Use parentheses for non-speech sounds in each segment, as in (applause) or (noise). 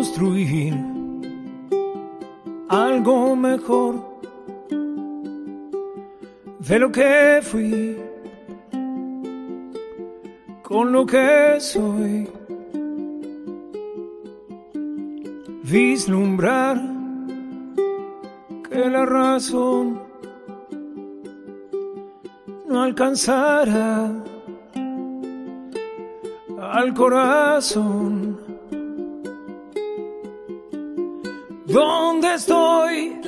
construir algo mejor de lo que fui, con lo que soy, vislumbrar que la razón no alcanzará al corazón estoy,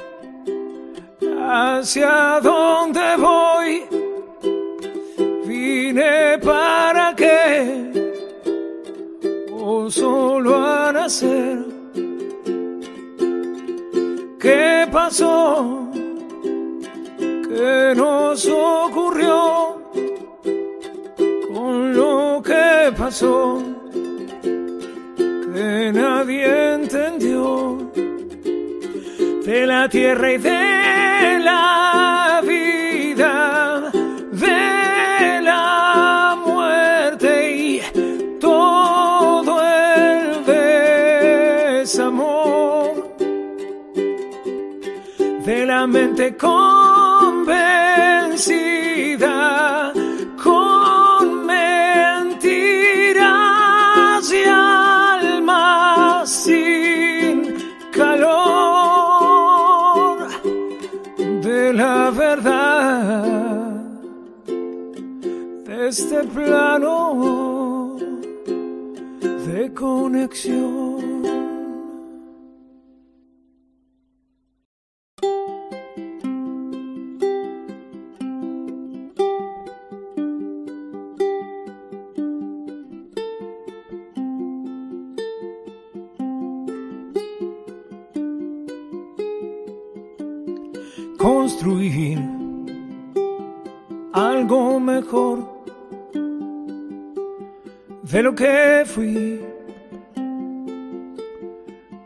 hacia dónde tierra y de la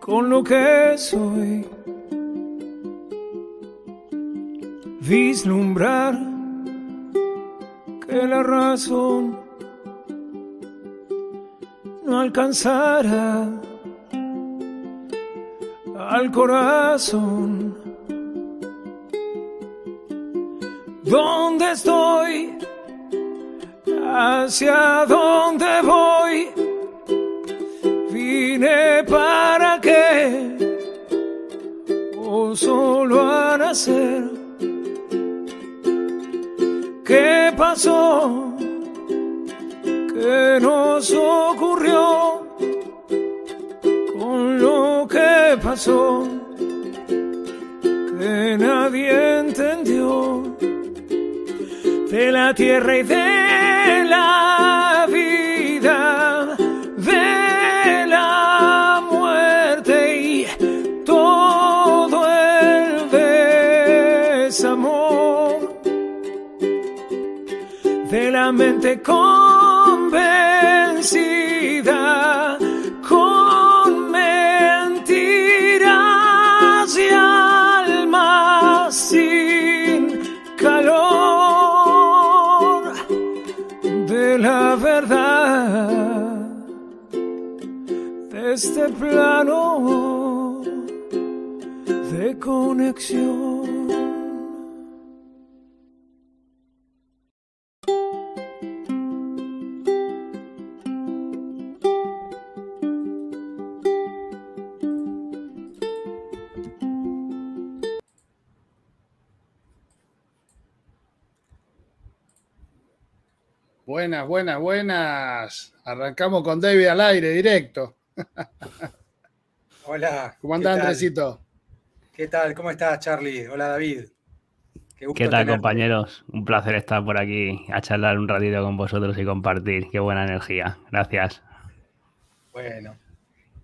con lo que soy. Vislumbrar que la razón no alcanzará al corazón. ¿Dónde estoy? ¿Hacia dónde voy? ¿Qué pasó? ¿Qué nos ocurrió con lo que pasó? Que nadie entendió de la tierra y de la Con convencida con mentiras y almas sin calor de la verdad de este plano de conexión. buenas, buenas, buenas. Arrancamos con David al aire, directo. (laughs) Hola. ¿Cómo andás, Andresito? ¿Qué tal? ¿Cómo estás, Charlie? Hola, David. Qué, tal, compañeros? Un placer estar por aquí a charlar un ratito con vosotros y compartir. Qué buena energía. Gracias. Bueno.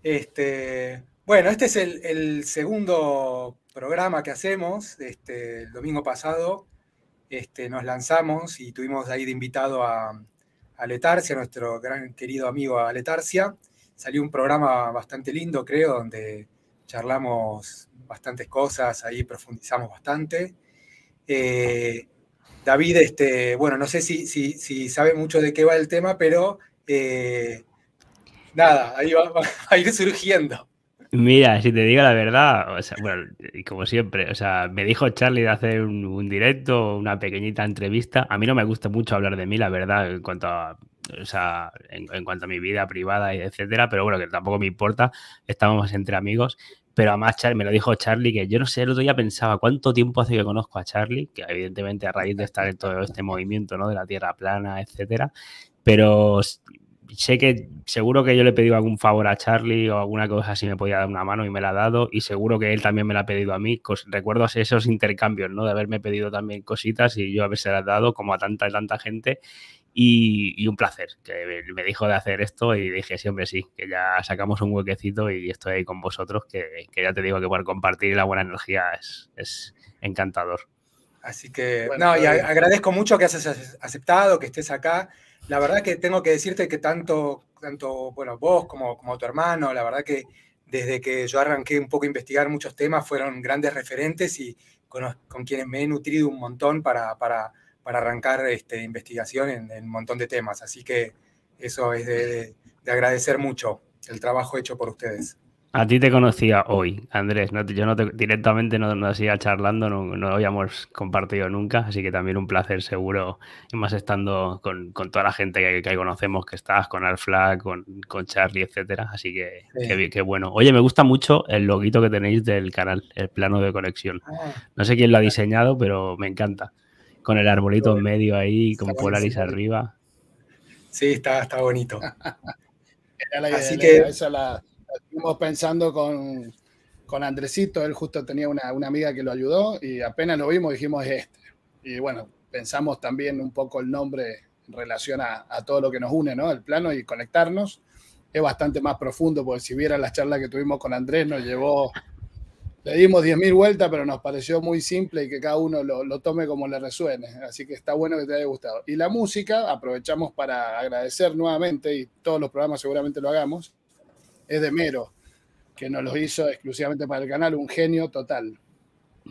Este, bueno, este es el, segundo programa que hacemos. Este, el domingo pasado este, nos lanzamos y tuvimos ahí de invitado a, Aletarcia, nuestro gran querido amigo Aletarcia. Salió un programa bastante lindo, creo, donde charlamos bastantes cosas, ahí profundizamos bastante. Eh, David, este, bueno, no sé si, si, sabe mucho de qué va el tema, pero eh, nada, ahí (laughs) va, a ir surgiendo. Mira, si te digo la verdad, o bueno, como siempre, o sea, me dijo Charlie de hacer un, directo, una pequeñita entrevista. A mí no me gusta mucho hablar de mí, la verdad, en cuanto a, o sea, en, cuanto a mi vida privada, y etcétera, pero bueno, que tampoco me importa, estábamos entre amigos. Pero además Charlie, me lo dijo Charlie, que yo no sé, el otro día pensaba cuánto tiempo hace que conozco a Charlie, que evidentemente a raíz de estar en todo este movimiento, ¿no? De la Tierra plana, etcétera, pero sé que seguro que yo le he pedido algún favor a Charlie o alguna cosa si me podía dar una mano y me la ha dado y seguro que él también me la ha pedido a mí. Recuerdo esos intercambios, ¿no? De haberme pedido también cositas y yo haberse las dado como a tanta y tanta gente y, un placer que me dijo de hacer esto y dije sí, hombre, sí, que ya sacamos un huequecito y estoy ahí con vosotros, que, que ya te digo que por compartir la buena energía es, es encantador. Así que, no, y agradezco mucho que has aceptado, que estés acá la verdad que tengo que decirte que tanto, tanto bueno, vos como, como tu hermano, la verdad que desde que yo arranqué un poco a investigar muchos temas, fueron grandes referentes y con, con quienes me he nutrido un montón para, para, arrancar este, investigación en, un montón de temas. Así que eso es de, de agradecer mucho el trabajo hecho por ustedes. A ti te conocía hoy, Andrés. yo no te, directamente no, nos siga charlando, no, habíamos compartido nunca, así que también un placer seguro, y más estando con, toda la gente que, conocemos, que estás, con Alfla, con, con Charlie, etcétera. Así que, qué bueno. Oye, me gusta mucho el loguito que tenéis del canal, el plano de conexión. Ah. No sé quién lo ha diseñado, pero me encanta. Con el arbolito en medio ahí, con Polaris arriba. Sí, está, está bonito. (laughs) así que estuvimos pensando con, con Andresito, él justo tenía una, amiga que lo ayudó y apenas lo vimos dijimos este. Y bueno, pensamos también un poco el nombre en relación a, todo lo que nos une, ¿no? El plano y conectarnos es bastante más profundo, porque si vieran las charlas que tuvimos con Andrés, nos llevó, le dimos 10.000 vueltas, pero nos pareció muy simple y que cada uno lo tome como le resuene. Así que está bueno que te haya gustado. Y la música, aprovechamos para agradecer nuevamente, y todos los programas seguramente lo hagamos, es de Mero, que nos lo hizo exclusivamente para el canal, un genio total.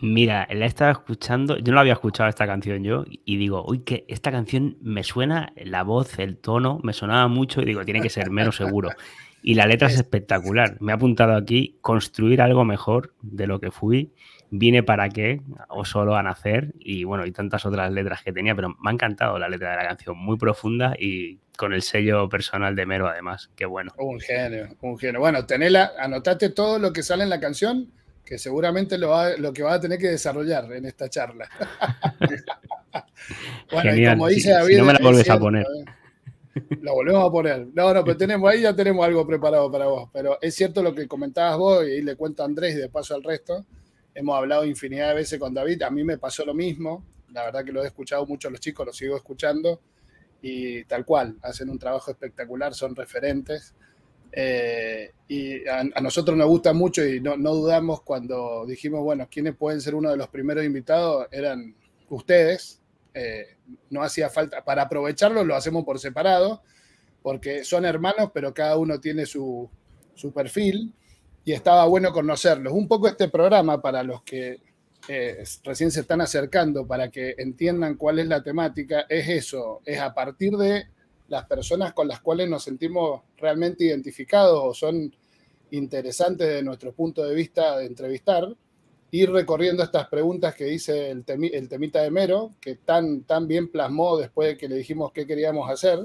Mira, la estaba escuchando, yo no había escuchado esta canción yo, y digo, uy, que esta canción me suena, la voz, el tono, me sonaba mucho, y digo, tiene que ser Mero seguro. Y la letra es (laughs) espectacular. Me ha apuntado aquí, construir algo mejor de lo que fui, vine para qué, o solo a nacer, y bueno, y tantas otras letras que tenía, pero me ha encantado la letra de la canción, muy profunda y con el sello personal de Mero, además. Qué bueno. Un genio, un genio. Bueno, tenela, anotate todo lo que sale en la canción, que seguramente lo, lo que va a tener que desarrollar en esta charla. (laughs) Genial. no me la eh, vuelves a poner. lo volvemos a poner. No, no, pero tenemos ahí ya tenemos algo preparado para vos. Pero es cierto lo que comentabas vos, y le cuento a Andrés y de paso al resto. Hemos hablado infinidad de veces con David. A mí me pasó lo mismo. La verdad que lo he escuchado mucho a los chicos, lo sigo escuchando y tal cual, hacen un trabajo espectacular, son referentes. Eh, y a, nosotros nos gusta mucho y no, dudamos cuando dijimos, bueno, quienes pueden ser uno de los primeros invitados? Eran ustedes. Eh, no hacía falta, para aprovecharlo lo hacemos por separado, porque son hermanos, pero cada uno tiene su, su perfil y estaba bueno conocerlos. Un poco este programa para los que eh, recién se están acercando para que entiendan cuál es la temática, es eso, es a partir de las personas con las cuales nos sentimos realmente identificados o son interesantes de nuestro punto de vista de entrevistar, ir recorriendo estas preguntas que dice el, temita de Mero, que tan, tan bien plasmó después de que le dijimos qué queríamos hacer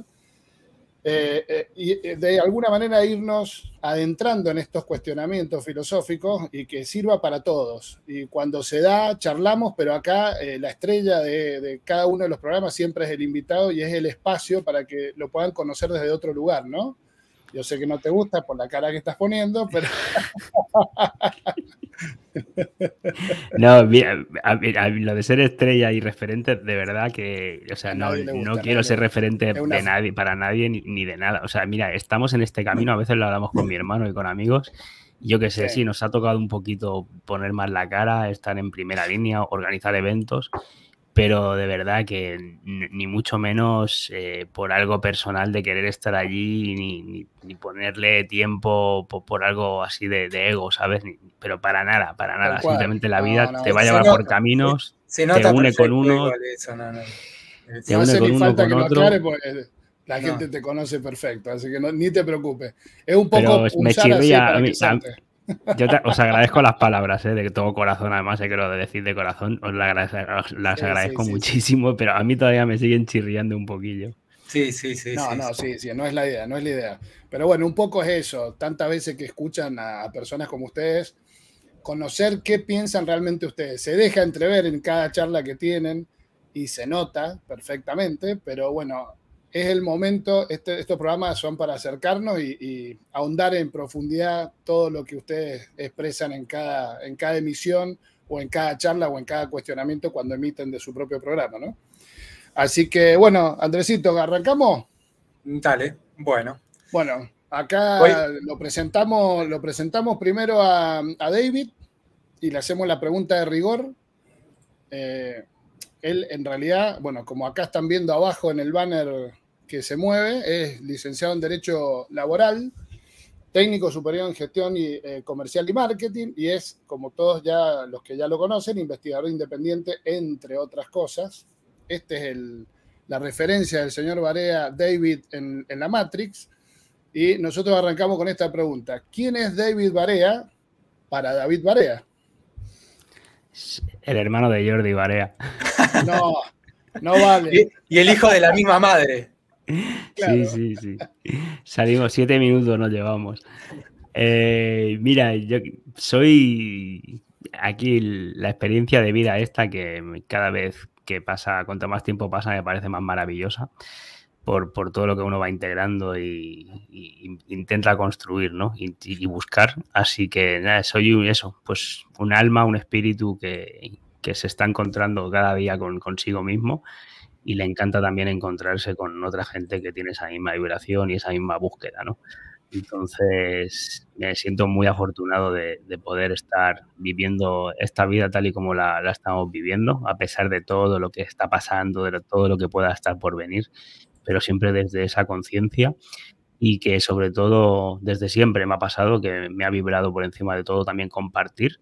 eh, eh, y eh, de alguna manera irnos adentrando en estos cuestionamientos filosóficos y que sirva para todos. Y cuando se da, charlamos, pero acá la estrella de, de, cada uno de los programas siempre es el invitado y es el espacio para que lo puedan conocer desde otro lugar, ¿no? Yo sé que no te gusta por la cara que estás poniendo, pero... (laughs) No, mira, lo de ser estrella y referente, de verdad que, sea, no, quiero ser referente de nadie, para nadie ni, de nada. O sea, mira, estamos en este camino, a veces lo hablamos con mi hermano y con amigos. Yo que sé, si sí, nos ha tocado un poquito poner más la cara, estar en primera línea, organizar eventos pero de verdad que ni mucho menos eh, por algo personal de querer estar allí, ni, ni, ponerle tiempo por, algo así de, ego, ¿sabes? pero para nada, para nada. Simplemente la vida te va a llevar por caminos, te une con uno. no, hace te falta que otro. Aclare, pues, la gente te conoce perfecto, así que ni te preocupes. Es un poco... Pero me chirría, a mí, yo os agradezco las palabras, ¿eh? de todo corazón, además, hay eh, que lo de decir de corazón, os las, agradezco, muchísimo, pero a mí todavía me siguen chirriando un poquillo. Sí, sí, sí. No, no, sí, sí, no es la idea, no es la idea. Pero bueno, un poco es eso, tantas veces que escuchan a personas como ustedes, conocer qué piensan realmente ustedes. Se deja entrever en cada charla que tienen y se nota perfectamente, pero bueno, es el momento, este, estos programas son para acercarnos y, ahondar en profundidad todo lo que ustedes expresan en cada, en cada emisión o en cada charla o en cada cuestionamiento cuando emiten de su propio programa, ¿no? Así que, bueno, Andresito, ¿arrancamos? Dale, bueno. Bueno, acá lo, presentamos, lo presentamos primero a, David y le hacemos la pregunta de rigor. Eh, él, en realidad, bueno, como acá están viendo abajo en el banner que se mueve, es licenciado en Derecho Laboral, técnico superior en Gestión y, eh, Comercial y Marketing, y es, como todos ya los que ya lo conocen, investigador independiente, entre otras cosas. Esta es la referencia del señor Barea David en, la Matrix. Y nosotros arrancamos con esta pregunta. ¿Quién es David Barea para David Barea? El hermano de Jordi Barea. No, no vale. y el hijo de la misma madre. Sí, sí, sí. Salimos siete minutos, nos llevamos. Eh, mira, yo soy aquí la experiencia de vida esta que cada vez que pasa, cuanto más tiempo pasa, me parece más maravillosa por, todo lo que uno va integrando y, intenta construir, Y, buscar. Así que nada, soy un, eso, pues un alma, un espíritu que, que se está encontrando cada día con, consigo mismo y le encanta también encontrarse con otra gente que tiene esa misma vibración y esa misma búsqueda, ¿no? Entonces, me siento muy afortunado de, poder estar viviendo esta vida tal y como la, la, estamos viviendo, a pesar de todo lo que está pasando, de todo lo que pueda estar por venir, pero siempre desde esa conciencia y que sobre todo desde siempre me ha pasado que me ha vibrado por encima de todo también compartir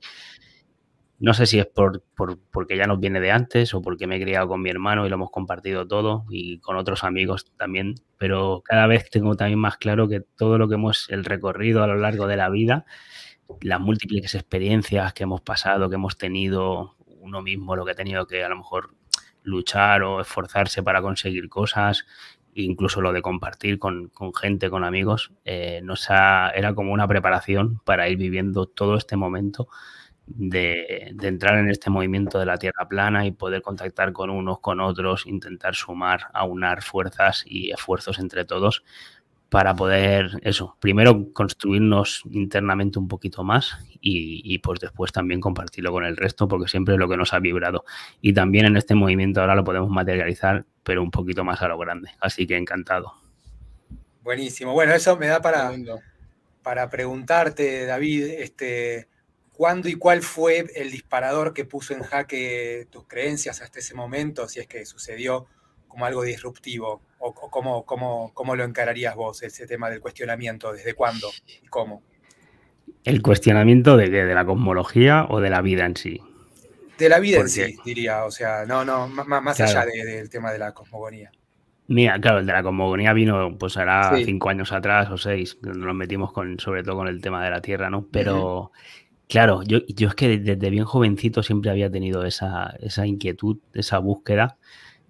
no sé si es por, porque ya nos viene de antes o porque me he criado con mi hermano y lo hemos compartido todo y con otros amigos también, pero cada vez tengo también más claro que todo lo que hemos, el recorrido a lo largo de la vida, las múltiples experiencias que hemos pasado, que hemos tenido uno mismo, lo que ha tenido que a lo mejor luchar o esforzarse para conseguir cosas, incluso lo de compartir con, gente, con amigos, eh, nos ha, era como una preparación para ir viviendo todo este momento de, entrar en este movimiento de la Tierra plana y poder contactar con unos, con otros, intentar sumar, aunar fuerzas y esfuerzos entre todos para poder, eso, primero construirnos internamente un poquito más y, pues después también compartirlo con el resto, porque siempre es lo que nos ha vibrado. Y también en este movimiento ahora lo podemos materializar, pero un poquito más a lo grande. Así que encantado. Buenísimo. Bueno, eso me da para, para preguntarte, David, este, ¿Cuándo y cuál fue el disparador que puso en jaque tus creencias hasta ese momento, si es que sucedió como algo disruptivo? ¿O, cómo, lo encararías vos, ese tema del cuestionamiento? ¿Desde cuándo y cómo? ¿El cuestionamiento de qué? ¿De la cosmología o de la vida en sí? De la vida en sí, diría. O sea, no, no, más, allá del tema de la cosmogonía. Mira, claro, el de la cosmogonía vino, pues ahora cinco años atrás o seis, nos metimos con, sobre todo con el tema de la Tierra, ¿no? Pero Claro, yo, es que desde bien jovencito siempre había tenido esa, inquietud, esa búsqueda,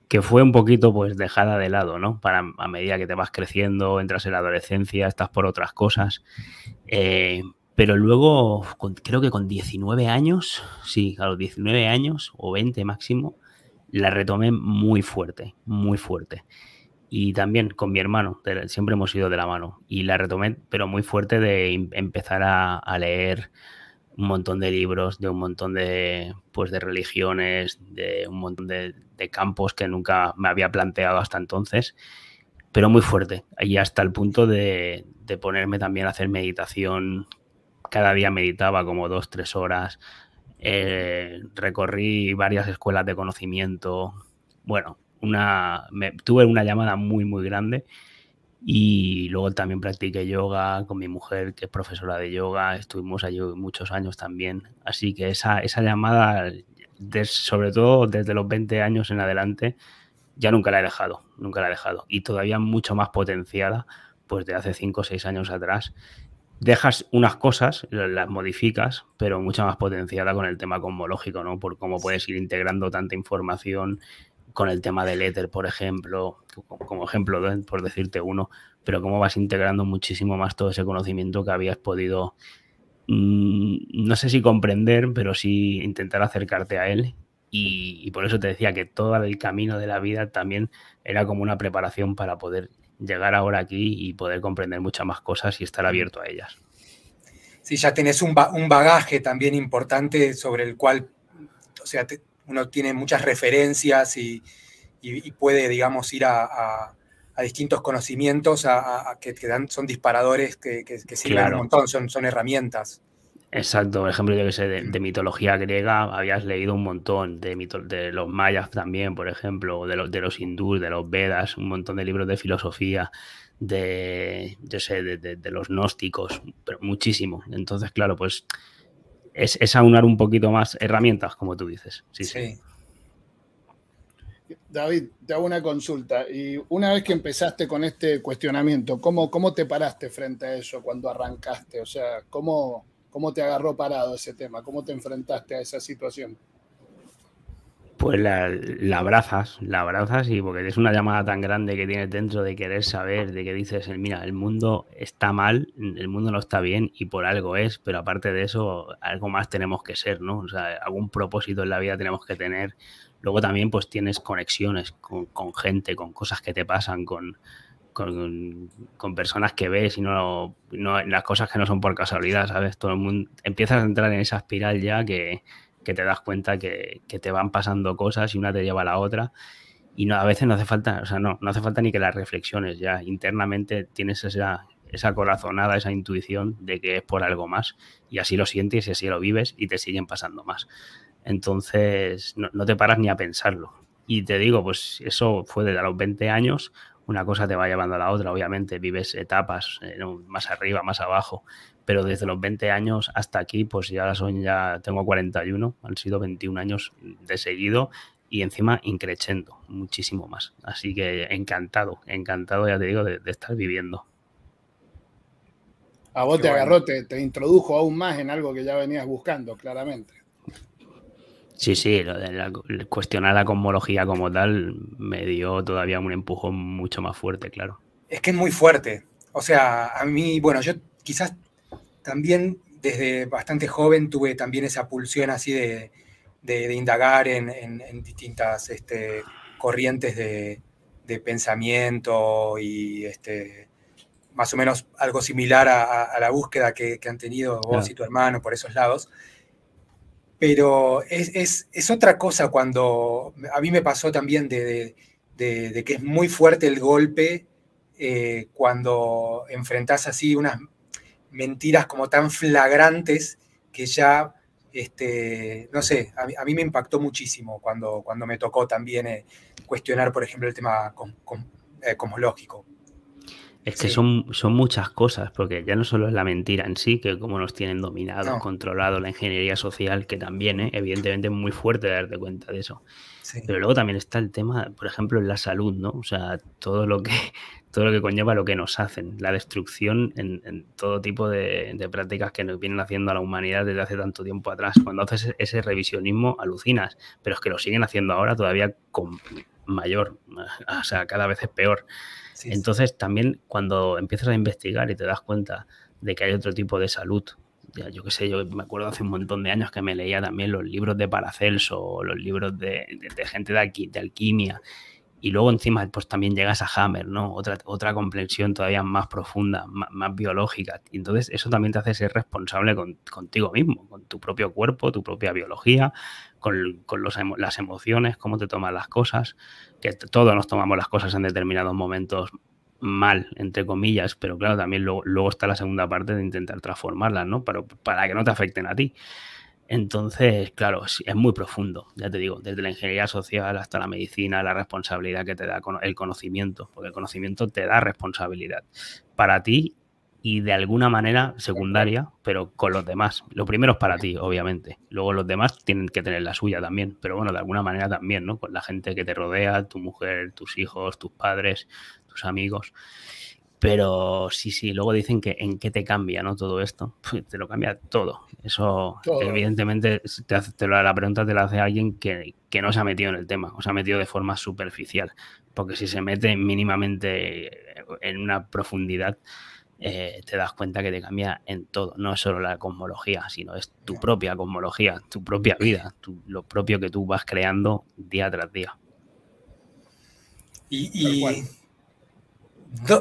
que fue un poquito pues dejada de lado, ¿no? Para, a medida que te vas creciendo, entras en la adolescencia, estás por otras cosas. Eh, pero luego, creo que con 19 años, sí, a los 19 años o 20 máximo, la retomé muy fuerte, muy fuerte. Y también con mi hermano, siempre hemos ido de la mano. Y la retomé, pero muy fuerte de em, empezar a leer un montón de libros, de un montón de, pues, de religiones, de un montón de, campos que nunca me había planteado hasta entonces, pero muy fuerte. Y hasta el punto de, ponerme también a hacer meditación. Cada día meditaba como dos, tres horas. Eh, recorrí varias escuelas de conocimiento. Bueno, una, tuve una llamada muy, muy grande y luego también practiqué yoga con mi mujer, que es profesora de yoga, estuvimos allí muchos años también. Así que esa, esa llamada, sobre todo desde los 20 años en adelante, ya nunca la he dejado, nunca la he dejado. Y todavía mucho más potenciada, pues de hace 5 o 6 años atrás. Dejas unas cosas, las modificas, pero mucho más potenciada con el tema cosmológico, ¿no? Por cómo puedes ir integrando tanta información con el tema del éter, por ejemplo, como ejemplo, por decirte uno, pero cómo vas integrando muchísimo más todo ese conocimiento que habías podido, mm, no sé si comprender, pero sí intentar acercarte a él. Y, por eso te decía que todo el camino de la vida también era como una preparación para poder llegar ahora aquí y poder comprender muchas más cosas y estar abierto a ellas. Sí, ya tienes un, un bagaje también importante sobre el cual, o sea, te, uno tiene muchas referencias y, puede, digamos, ir a, distintos conocimientos a, que, son disparadores que, sirven un montón, son, son herramientas. Exacto, por ejemplo, yo que sé, de, mm. mitología griega habías leído un montón, de, de los mayas también, por ejemplo, de, de los hindúes de los vedas, un montón de libros de filosofía, de, yo sé, de, de los gnósticos, pero muchísimo. Entonces, claro, pues es, aunar un poquito más herramientas, como tú dices. Sí, sí. David, te hago una consulta. Y una vez que empezaste con este cuestionamiento, ¿cómo, te paraste frente a eso cuando arrancaste? O sea, ¿cómo, ¿cómo te agarró parado ese tema? ¿Cómo te enfrentaste a esa situación? Pues la, abrazas, la abrazas y porque es una llamada tan grande que tienes dentro de querer saber, de que dices, mira, el mundo está mal, el mundo no está bien y por algo es, pero aparte de eso, algo más tenemos que ser, ¿no? O sea, algún propósito en la vida tenemos que tener. Luego también pues tienes conexiones con, gente, con cosas que te pasan, con, con, personas que ves y no, no, las cosas que no son por casualidad, ¿sabes? Todo el mundo empiezas a entrar en esa espiral ya que, que te das cuenta que, te van pasando cosas y una te lleva a la otra. Y no, a veces no hace falta, o sea, no, no hace falta ni que las reflexiones ya. Internamente tienes esa, esa corazonada, esa intuición de que es por algo más. Y así lo sientes y así lo vives y te siguen pasando más. Entonces, no, te paras ni a pensarlo. Y te digo, pues eso fue desde los 20 años, una cosa te va llevando a la otra, obviamente, vives etapas, eh, más arriba, más abajo, pero desde los 20 años hasta aquí, pues ya son, ya tengo 41, han sido 21 años de seguido y encima increchendo muchísimo más. Así que encantado, encantado, ya te digo, de, estar viviendo. A vos te agarró, te, introdujo aún más en algo que ya venías buscando, claramente. Sí, sí, cuestionar la cosmología como tal me dio todavía un empujón mucho más fuerte, claro. Es que es muy fuerte. O sea, a mí, bueno, yo quizás también desde bastante joven tuve también esa pulsión así de, indagar en, distintas este, corrientes de, pensamiento y este, más o menos algo similar a, la búsqueda que, han tenido vos y tu hermano por esos lados. Pero es, otra cosa cuando a mí me pasó también de, que es muy fuerte el golpe eh, cuando enfrentás así unas mentiras como tan flagrantes que ya, este, no sé, a mí, me impactó muchísimo cuando, cuando me tocó también eh, cuestionar, por ejemplo, el tema eh, cosmológico. Es que son, son muchas cosas, porque ya no solo es la mentira en sí, que como nos tienen dominado, controlado, la ingeniería social, que también, eh, evidentemente, es muy fuerte darte cuenta de eso. Pero luego también está el tema, por ejemplo, en la salud, ¿no? O sea, todo lo que, (laughs) todo lo que conlleva lo que nos hacen, la destrucción en, todo tipo de, prácticas que nos vienen haciendo a la humanidad desde hace tanto tiempo atrás. Cuando haces ese revisionismo, alucinas, pero es que lo siguen haciendo ahora todavía con mayor, (laughs) o sea, cada vez es peor. Entonces, también cuando empiezas a investigar y te das cuenta de que hay otro tipo de salud yo qué sé, yo me acuerdo hace un montón de años que me leía también los libros de Paracelso, los libros de, gente de, aquí, de alquimia, y luego encima pues también llegas a Hammer, ¿no? Otra, otra todavía más profunda, más, biológica. Y entonces eso también te hace ser responsable contigo mismo, con tu propio cuerpo, tu propia biología, con, los, las emociones, cómo te tomas las cosas, que todos nos tomamos las cosas en determinados momentos mal, entre comillas, pero claro, también luego, está la segunda parte de intentar transformarlas, ¿no? Para, para que no te afecten a ti. Entonces, claro, es muy profundo, ya te digo, desde la ingeniería social hasta la medicina, la responsabilidad que te da el conocimiento, porque el conocimiento te da responsabilidad para ti y de alguna manera secundaria, pero con los demás. Lo primero es para ti, obviamente. Luego los demás tienen que tener la suya también, pero bueno, de alguna manera también, ¿no? Con la gente que te rodea, tu mujer, tus hijos, tus padres, amigos. Pero sí, sí, luego dicen que en qué te cambia, ¿no? Todo esto. (laughs) Pues te lo cambia todo. Eso, evidentemente, te la pregunta te la hace alguien que, no se ha metido en el tema, o se ha metido de forma superficial. Porque si se mete mínimamente en una profundidad, eh, te das cuenta que te cambia en todo. No es solo la cosmología, sino es tu propia cosmología, tu propia vida, lo propio que tú vas creando día tras día. y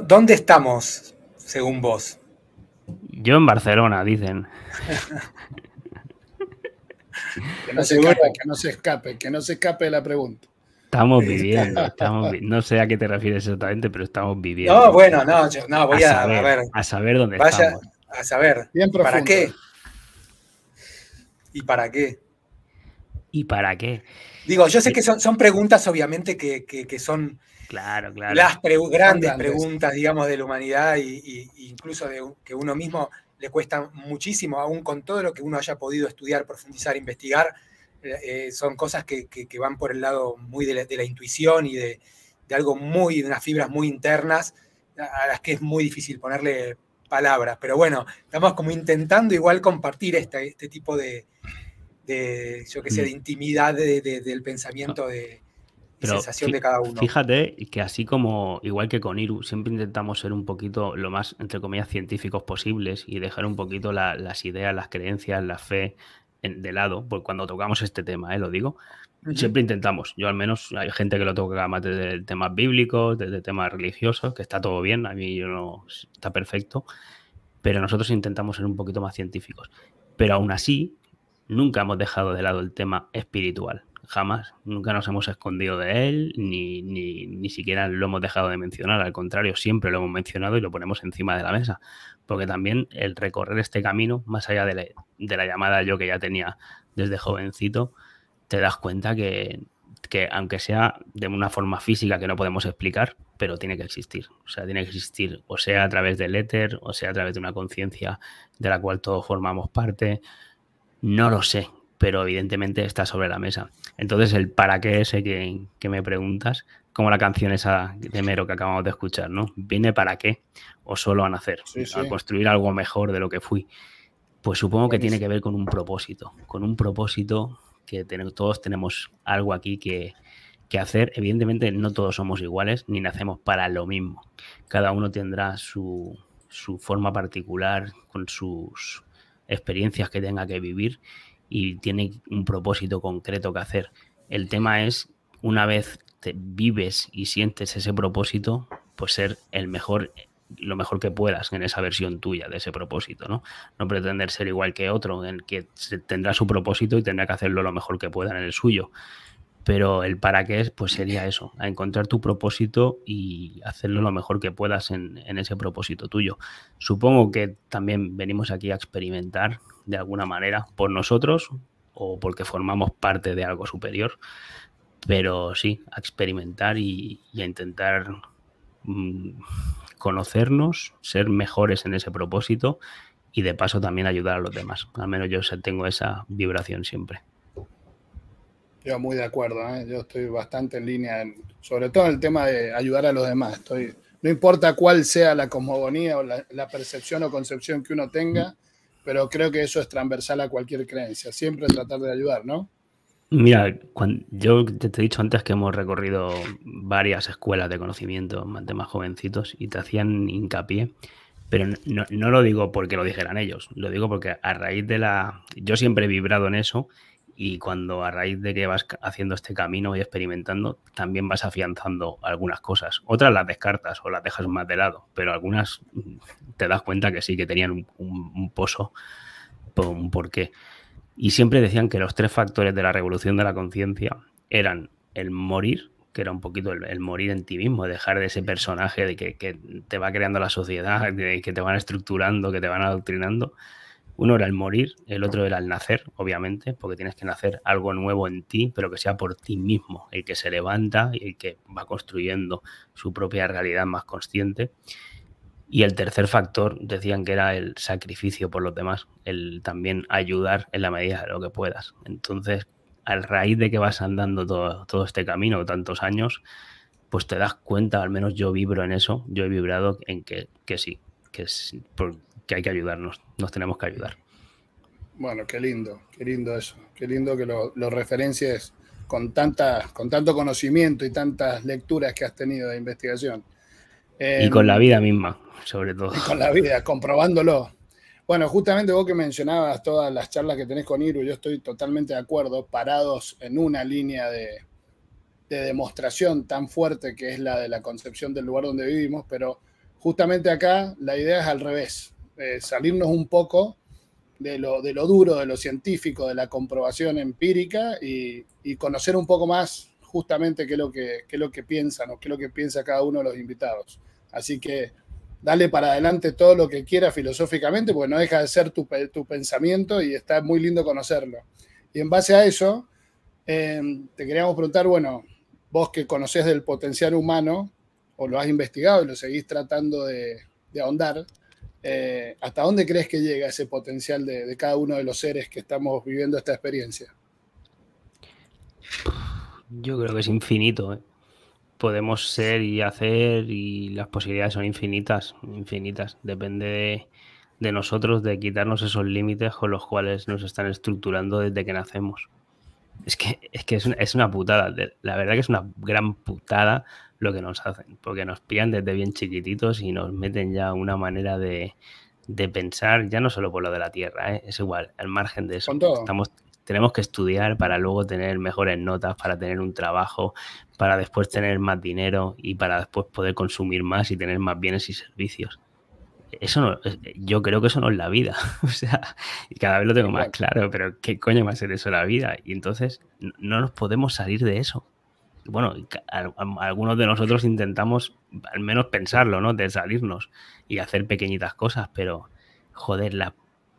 ¿Dónde estamos, según vos? Yo en Barcelona, dicen. que, no se escape, que no se escape, la pregunta. Estamos viviendo, estamos no sé a qué te refieres exactamente, pero estamos viviendo. No, bueno, no, no voy a, saber, saber dónde Vaya, estamos. A saber. para qué? ¿Y para qué? Digo, yo sé eh, que son, preguntas obviamente que, que son Claro, Las grandes, preguntas, digamos, de la humanidad y, incluso de que uno mismo le cuesta muchísimo, aún con todo lo que uno haya podido estudiar, profundizar, investigar, eh, eh, son cosas que, van por el lado muy de la, intuición y de, algo muy, de unas fibras muy internas a las que es muy difícil ponerle palabras. Pero bueno, estamos como intentando igual compartir este, este tipo de, de yo qué sé, de mm. intimidad del pensamiento de de cada uno. Fíjate que así como, igual que con Iru, siempre intentamos ser un poquito lo más, entre comillas, científicos posibles y dejar un poquito las ideas, las creencias, la fe de lado, porque cuando tocamos este tema, ¿eh? lo digo. Siempre intentamos, yo al menos, hay gente que lo toca más desde temas bíblicos, desde temas religiosos, que está todo bien, a mí yo no, está perfecto, pero nosotros intentamos ser un poquito más científicos. Pero aún así, nunca hemos dejado de lado el tema espiritual jamás. Nunca nos hemos escondido de él, ni, ni, ni, siquiera lo hemos dejado de mencionar. Al contrario, siempre lo hemos mencionado y lo ponemos encima de la mesa. Porque también el recorrer este camino, más allá de la, de la llamada yo que ya tenía desde jovencito, te das cuenta que, que, aunque sea de una forma física que no podemos explicar, pero tiene que existir. O sea, tiene que existir, o sea a través del éter, o sea a través de una conciencia de la cual todos formamos parte. No lo sé, pero evidentemente está sobre la mesa. Entonces, el para qué ese que, me preguntas, como la canción esa de Mero que acabamos de escuchar, ¿no? ¿Viene para qué? ¿O solo a nacer? A construir algo mejor de lo que fui. Pues supongo que tiene que ver con un propósito, con un propósito que todos tenemos algo aquí que, que hacer. Evidentemente no todos somos iguales ni nacemos para lo mismo. Cada uno tendrá su, su forma particular, con sus experiencias que tenga que vivir y tiene un propósito concreto que hacer. El tema es, una vez te vives y sientes ese propósito, pues ser el mejor, lo mejor que puedas en esa versión tuya de ese propósito, ¿no? No pretender ser igual que otro, en el que tendrá su propósito y tendrá que hacerlo lo mejor que pueda en el suyo. Pero el para qué es, pues sería eso, a encontrar tu propósito y hacerlo lo mejor que puedas en, en ese propósito tuyo. Supongo que también venimos aquí a experimentar, de alguna manera por nosotros o porque formamos parte de algo superior. Pero sí, experimentar y, a intentar mm, conocernos, ser mejores en ese propósito y de paso también ayudar a los demás. Al menos yo tengo esa vibración siempre. Yo muy de acuerdo, ¿eh? yo estoy bastante en línea, sobre todo en el tema de ayudar a los demás. no importa cuál sea la cosmogonía o la, percepción o concepción que uno tenga, pero creo que eso es transversal a cualquier creencia, siempre tratar de ayudar, ¿no? Mira, yo te, he dicho antes que hemos recorrido varias escuelas de conocimiento de más jovencitos y te hacían hincapié, pero no, no, lo digo porque lo dijeran ellos, lo digo porque a raíz de la... Yo siempre he vibrado en eso y cuando a raíz de que vas haciendo este camino y experimentando, también vas afianzando algunas cosas. Otras las descartas o las dejas más de lado, pero algunas mm, te das cuenta que sí, que tenían un, pozo, un porqué. Y siempre decían que los tres factores de la revolución de la conciencia eran el morir, que era un poquito el, morir en ti mismo, dejar de ese personaje de que, te va creando la sociedad, que te van estructurando, que te van adoctrinando uno era el morir, el otro era el nacer, obviamente, porque tienes que nacer algo nuevo en ti, pero que sea por ti mismo, el que se levanta y el que va construyendo su propia realidad más consciente. Y el tercer factor decían que era el sacrificio por los demás, el también ayudar en la medida de lo que puedas. Entonces, a raíz de que vas andando todo, todo este camino, tantos años, pues te das cuenta, al menos yo vibro en eso, yo he vibrado en que, que sí, que es, por, que hay que ayudarnos, nos tenemos que ayudar. Bueno, qué lindo, qué lindo eso, qué lindo que lo, referencias referencies con, tanta, con tanto conocimiento y tantas lecturas que has tenido de investigación. y con la em, vida misma, sobre todo. con la vida, comprobándolo. Bueno, justamente vos que mencionabas todas las charlas que tenés con Iru, yo estoy totalmente de acuerdo, parados en una línea de demostración tan fuerte que es la de la concepción del lugar donde vivimos, pero justamente acá la idea es al revés. Eh, salirnos un poco de lo, de lo, duro, de lo científico, de la comprobación empírica y, conocer un poco más justamente qué es lo que, lo que piensan o qué es lo que piensa cada uno de los invitados. Así que dale para adelante todo lo que quiera filosóficamente, porque no deja de ser tu, pensamiento y está muy lindo conocerlo. Y en base a eso, em, te queríamos preguntar, bueno, vos que conocés del potencial humano, o lo has investigado y lo seguís tratando de ahondar, eh, ¿Hasta dónde crees que llega ese potencial de, cada uno de los seres que estamos viviendo esta experiencia? Yo creo que es infinito. ¿eh? Podemos ser y hacer y las posibilidades son infinitas, infinitas. Depende de, nosotros de quitarnos esos límites con los cuales nos están estructurando desde que nacemos. Es que es, que es, una, es una putada, la verdad que es una gran putada lo que nos hacen, porque nos pillan desde bien chiquititos y nos meten ya una manera de, pensar, ya no solo por lo de la Tierra, ¿eh? es igual, al margen de eso, tenemos que estudiar para luego tener mejores notas, para tener un trabajo, para después tener más dinero y para después poder consumir más y tener más bienes y servicios. Eso no, yo creo que eso no es la vida. (laughs) O sea, y cada vez lo tengo más claro, pero ¿qué coño va a ser eso la vida? Y entonces no nos podemos salir de eso bueno, algunos de nosotros intentamos al menos pensarlo, ¿no? De salirnos y hacer pequeñitas cosas, pero joder,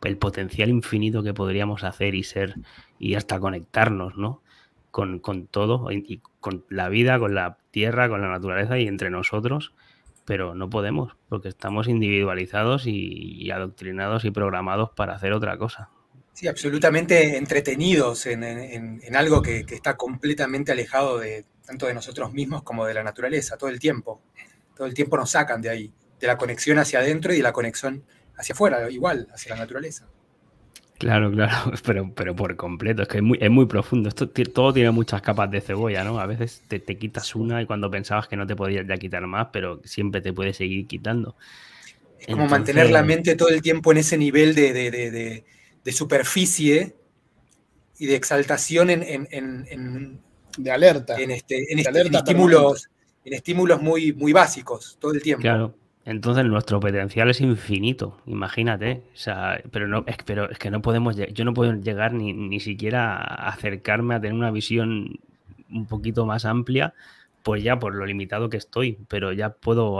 el potencial infinito que podríamos hacer y ser y hasta conectarnos, ¿no? Con, todo, y con la vida, con la tierra, con la naturaleza y entre nosotros, pero no podemos, porque estamos individualizados y adoctrinados y programados para hacer otra cosa. Sí, absolutamente entretenidos en, algo que, está completamente alejado de tanto de nosotros mismos como de la naturaleza, todo el tiempo. Todo el tiempo nos sacan de ahí, de la conexión hacia adentro y de la conexión hacia afuera, igual, hacia la naturaleza. Claro, claro, (laughs) pero, pero por completo, es que es muy, es muy profundo. Esto todo tiene muchas capas de cebolla, ¿no? A veces te, quitas una y cuando pensabas que no te podías ya quitar más, pero siempre te puedes seguir quitando. Es como mantener la mente todo el tiempo en ese nivel de de superficie y de exaltación en, de alerta. En, este, este estímulos, en estímulos muy, muy básicos todo el tiempo. Claro. Entonces nuestro potencial es infinito, imagínate. O sea, pero no, es, pero es que no podemos, yo no puedo llegar ni, ni siquiera a acercarme a tener una visión un poquito más amplia, pues ya por lo limitado que estoy. Pero ya puedo,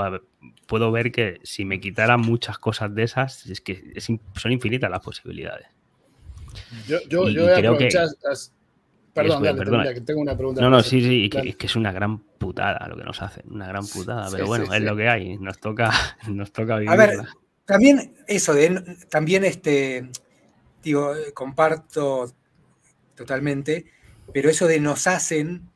puedo ver que si me quitaran muchas cosas de esas, es que son infinitas las posibilidades. Yo, yo, creo que... Perdón, tengo una pregunta. No, no, sí, sí, que, es una gran putada lo que nos hacen, una gran putada, pero bueno, es lo que hay, nos toca, (laughs) nos toca A ver, también eso, de, también este, digo, comparto totalmente, pero eso de nos hacen,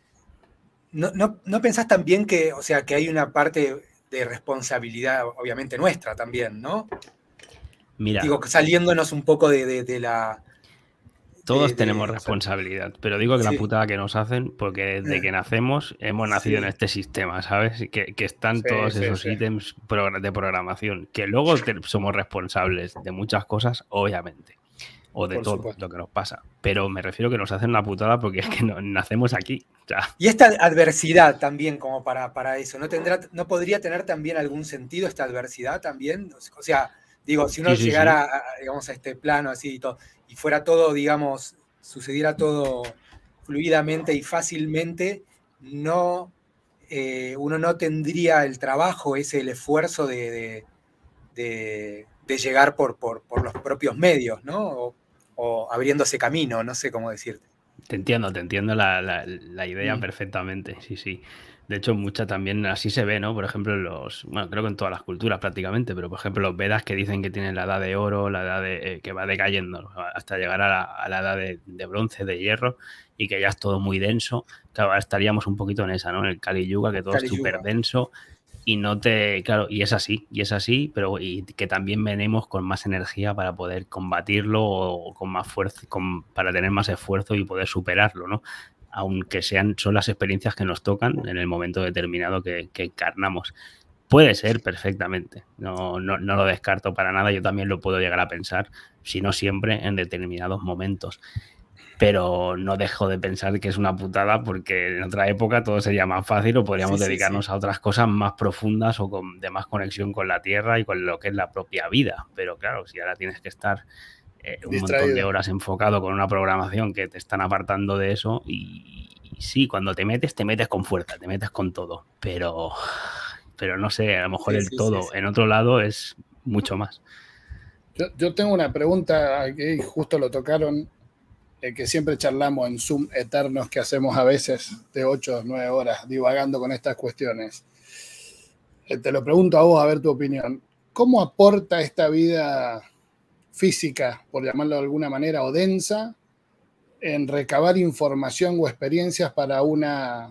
no, pensás también que, o sea, que hay una parte de responsabilidad, obviamente nuestra también, ¿no? Mira. Digo, saliéndonos un poco de la todos tenemos responsabilidad, pero digo que la putada que nos hacen, porque desde eh. que nacemos hemos nacido en este sistema, ¿sabes? Que, están todos esos ítems de programación, que luego somos responsables de muchas cosas, obviamente, o de todo lo que nos pasa, pero me refiero que nos hacen la putada porque es que no, nacemos aquí. Y esta adversidad también, como para, para eso, ¿no, tendrá, ¿no podría tener también algún sentido esta adversidad también? O sea... Digo, si uno llegara digamos, a este plano así y todo, y fuera todo, digamos, sucediera todo fluidamente y fácilmente, no, eh, uno no tendría el trabajo, ese el esfuerzo de, de, de, llegar por, por, por, los propios medios, ¿no? O, abriéndose camino, no sé cómo decirte. Te entiendo, te entiendo la, la, idea mm. perfectamente, sí, sí. De hecho, mucha también así se ve, ¿no? Por ejemplo, los, bueno, creo que en todas las culturas prácticamente, pero por ejemplo los Vedas que dicen que tienen la edad de oro, la edad de, eh, que va decayendo hasta llegar a la, a la edad de, bronce, de hierro, y que ya es todo muy denso. Claro, estaríamos un poquito en esa, ¿no? En el Kali Yuga, que todo es súper denso y no te, claro, y es así, y es así, pero y que también venimos con más energía para poder combatirlo o con más fuerza, para tener más esfuerzo y poder superarlo, ¿no? aunque sean, son las experiencias que nos tocan en el momento determinado que, encarnamos. Puede ser perfectamente, no, no, lo descarto para nada, yo también lo puedo llegar a pensar, sino siempre en determinados momentos. Pero no dejo de pensar que es una putada porque en otra época todo sería más fácil o podríamos dedicarnos a otras cosas más profundas o con, de más conexión con la tierra y con lo que es la propia vida. Pero claro, si ahora tienes que estar eh, un montón de horas enfocado con una programación que te están apartando de eso y, sí, cuando te metes, te metes con fuerza, te metes con todo, pero, pero no sé, a lo mejor el todo en otro lado es mucho más. Yo, tengo una pregunta aquí, justo lo tocaron, eh, que siempre charlamos en Zoom eternos que hacemos a veces de 8 o 9 horas divagando con estas cuestiones. Eh, te lo pregunto a vos a ver tu opinión. ¿Cómo aporta esta vida física, por llamarlo de alguna manera, o densa, en recabar información o experiencias para, una,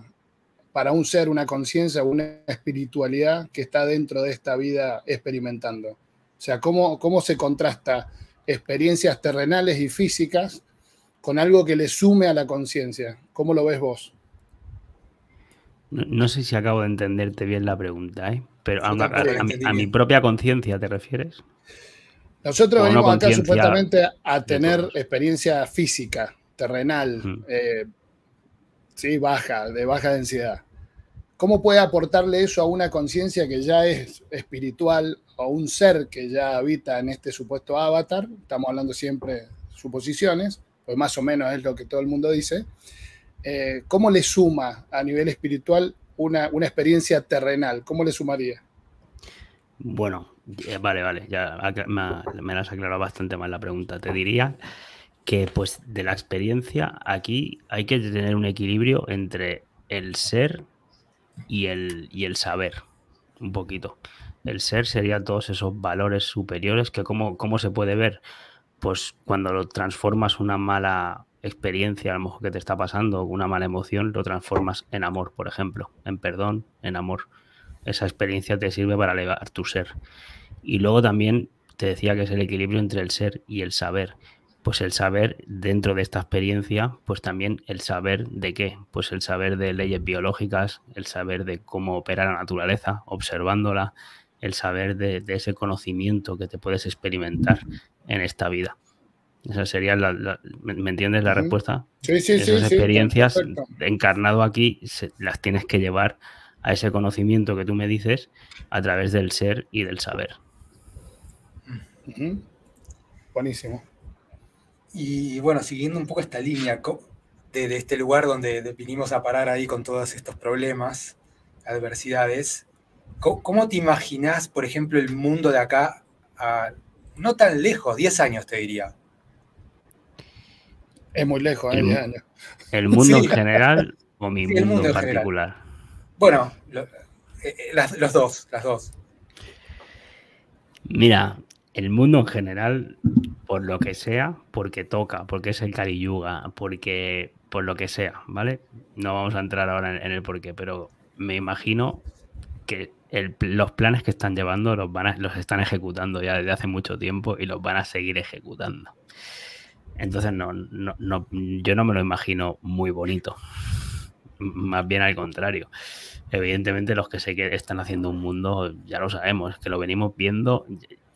para un ser, una conciencia, una espiritualidad que está dentro de esta vida experimentando. O sea, cómo, cómo se contrasta experiencias terrenales y físicas con algo que le sume a la conciencia. ¿Cómo lo ves vos? No, sé si acabo de entenderte bien la pregunta, ¿eh? pero a mi propia conciencia te refieres. Nosotros venimos acá supuestamente a tener experiencia física, terrenal, eh, baja, de baja densidad. ¿Cómo puede aportarle eso a una conciencia que ya es espiritual o un ser que ya habita en este supuesto avatar? Estamos hablando siempre suposiciones, pues más o menos es lo que todo el mundo dice. Eh, ¿Cómo le suma a nivel espiritual una, una experiencia terrenal? ¿Cómo le sumaría? Bueno, eh, vale, vale, ya me, me has aclarado bastante mal la pregunta. Te diría que pues de la experiencia aquí hay que tener un equilibrio entre el ser y el, el saber, un poquito. El ser sería todos esos valores superiores que como cómo se puede ver, pues cuando lo transformas una mala experiencia, a lo mejor que te está pasando, una mala emoción, lo transformas en amor, por ejemplo, en perdón, en amor. Esa experiencia te sirve para elevar tu ser. Y luego también te decía que es el equilibrio entre el ser y el saber. Pues el saber dentro de esta experiencia, pues también el saber de qué, pues el saber de leyes biológicas, el saber de cómo opera la naturaleza, observándola, el saber de, ese conocimiento que te puedes experimentar en esta vida. Esa sería la, ¿me entiendes la respuesta? Sí, sí, Esas experiencias encarnado aquí las tienes que llevar a ese conocimiento que tú me dices a través del ser y del saber. Buenísimo. Y bueno, siguiendo un poco esta línea de, este lugar donde vinimos a parar ahí con todos estos problemas, adversidades, ¿cómo, te imaginas, por ejemplo, el mundo de acá, no tan lejos, 10 años te diría? Es muy lejos, el, mundo en general o mi mundo, en particular. Bueno, eh, eh, los dos, las dos. Mira, el mundo en general, por lo que sea, porque toca, porque es el cariyuga, porque por lo que sea, ¿vale? No vamos a entrar ahora en, el porqué, pero me imagino que los planes que están llevando los, van los están ejecutando ya desde hace mucho tiempo y los van a seguir ejecutando. Entonces, no, no, yo no me lo imagino muy bonito. Más bien al contrario. Evidentemente, los que sé que están haciendo un mundo, ya lo sabemos, que lo venimos viendo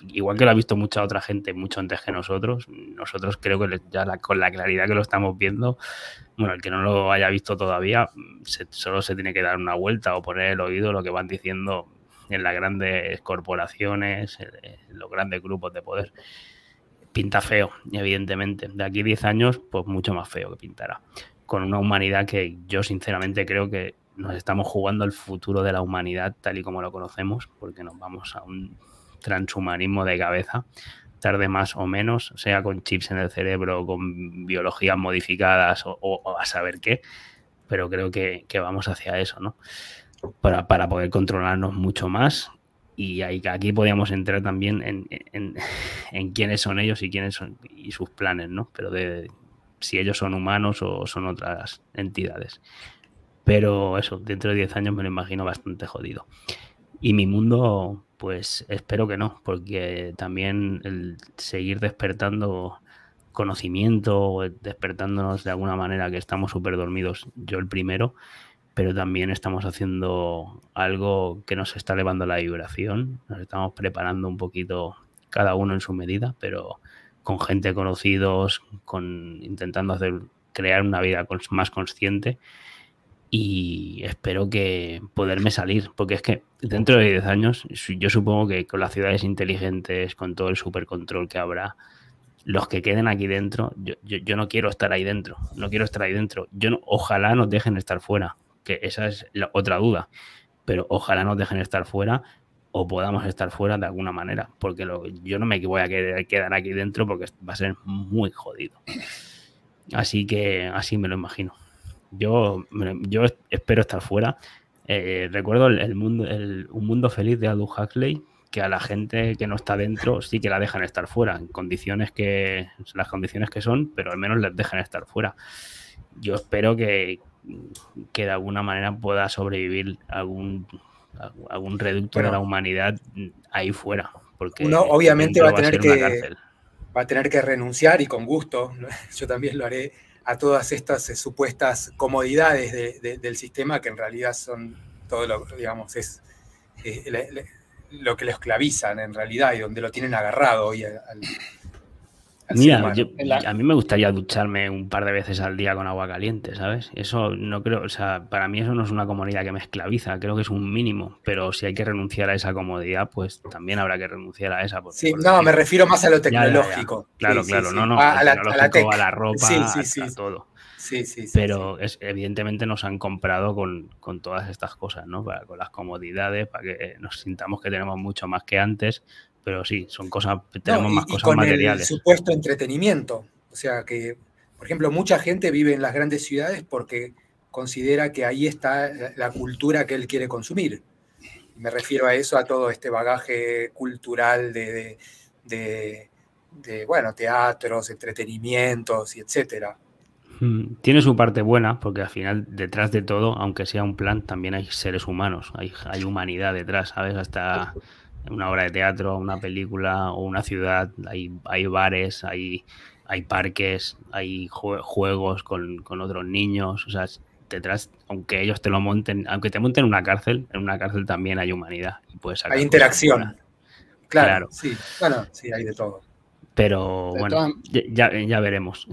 igual que lo ha visto mucha otra gente mucho antes que nosotros, nosotros creo que ya con la claridad que lo estamos viendo, bueno, el que no lo haya visto todavía, solo se tiene que dar una vuelta o poner el oído lo que van diciendo en las grandes corporaciones, en los grandes grupos de poder. Pinta feo, evidentemente. De aquí 10 años, pues mucho más feo que pintará. Con una humanidad que yo sinceramente creo que nos estamos jugando el futuro de la humanidad tal y como lo conocemos, porque nos vamos a un transhumanismo de cabeza, tarde más o menos, sea con chips en el cerebro, con biologías modificadas o, a saber qué, pero creo que, vamos hacia eso, ¿no? Para, poder controlarnos mucho más. Y ahí, aquí podíamos entrar también en, en, (laughs) en, quiénes son ellos y quiénes son y sus planes, ¿no? Pero de si ellos son humanos o son otras entidades. Pero eso, dentro de 10 años me lo imagino bastante jodido. Y mi mundo, pues espero que no, porque también el seguir despertando conocimiento, despertándonos de alguna manera que estamos súper dormidos, yo el primero, pero también estamos haciendo algo que nos está elevando la vibración, nos estamos preparando un poquito cada uno en su medida, pero con gente conocidos, con intentando hacer crear una vida más consciente y espero que poderme salir, porque es que dentro de 10 años, yo supongo que con las ciudades inteligentes, con todo el super control que habrá, los que queden aquí dentro, yo, no quiero estar ahí dentro, no quiero estar ahí dentro. Yo ojalá nos dejen estar fuera, que esa es la otra duda, pero ojalá nos dejen estar fuera o podamos estar fuera de alguna manera, porque yo no me voy a quedar aquí dentro porque va a ser muy jodido. Así que así me lo imagino. Yo, yo espero estar fuera. Eh, recuerdo el, mundo, Un Mundo Feliz de Aldous Huxley, que a la gente que no está dentro sí que la dejan estar fuera, en condiciones que, las condiciones que son, pero al menos les dejan estar fuera. Yo espero que, que de alguna manera pueda sobrevivir algún, algún reducto de la humanidad ahí fuera. Porque uno obviamente va a tener que va a tener que renunciar y con gusto, (laughs) yo también lo haré a todas estas eh, supuestas comodidades del sistema que en realidad son todo lo, digamos, es eh, lo que lo esclavizan en realidad y donde lo tienen agarrado hoy al Mira, a mí me gustaría ducharme un par de veces al día con agua caliente, ¿sabes? Eso no creo, o sea, para mí eso no es una comodidad que me esclaviza, creo que es un mínimo, pero si hay que renunciar a esa comodidad, pues también habrá que renunciar a esa. sí, no, me refiero más a lo tecnológico. Claro, claro, no, no, a, la, a, a la ropa, a todo. Sí, sí, sí, Pero evidentemente nos han comprado con, con todas estas cosas, ¿no? con las comodidades, para que eh, nos sintamos que tenemos mucho más que antes, pero sí, son cosas, tenemos más cosas con materiales. El supuesto entretenimiento. O sea que, por ejemplo, mucha gente vive en las grandes ciudades porque considera que ahí está la cultura que él quiere consumir. Me refiero a eso, a todo este bagaje cultural de, de, de bueno, teatros, entretenimientos y etcétera. Hmm, tiene su parte buena, porque al final, detrás de todo, aunque sea un plan, también hay seres humanos, hay, hay humanidad detrás, ¿sabes? Hasta una obra de teatro, una película o una ciudad, hay, hay bares, hay, hay parques, hay juegos con, otros niños, o sea, detrás, aunque ellos te lo monten, aunque te monten en una cárcel, en una cárcel también hay humanidad. hay interacción. Claro, Sí, bueno, sí, hay de todo. Pero bueno, ya, ya veremos.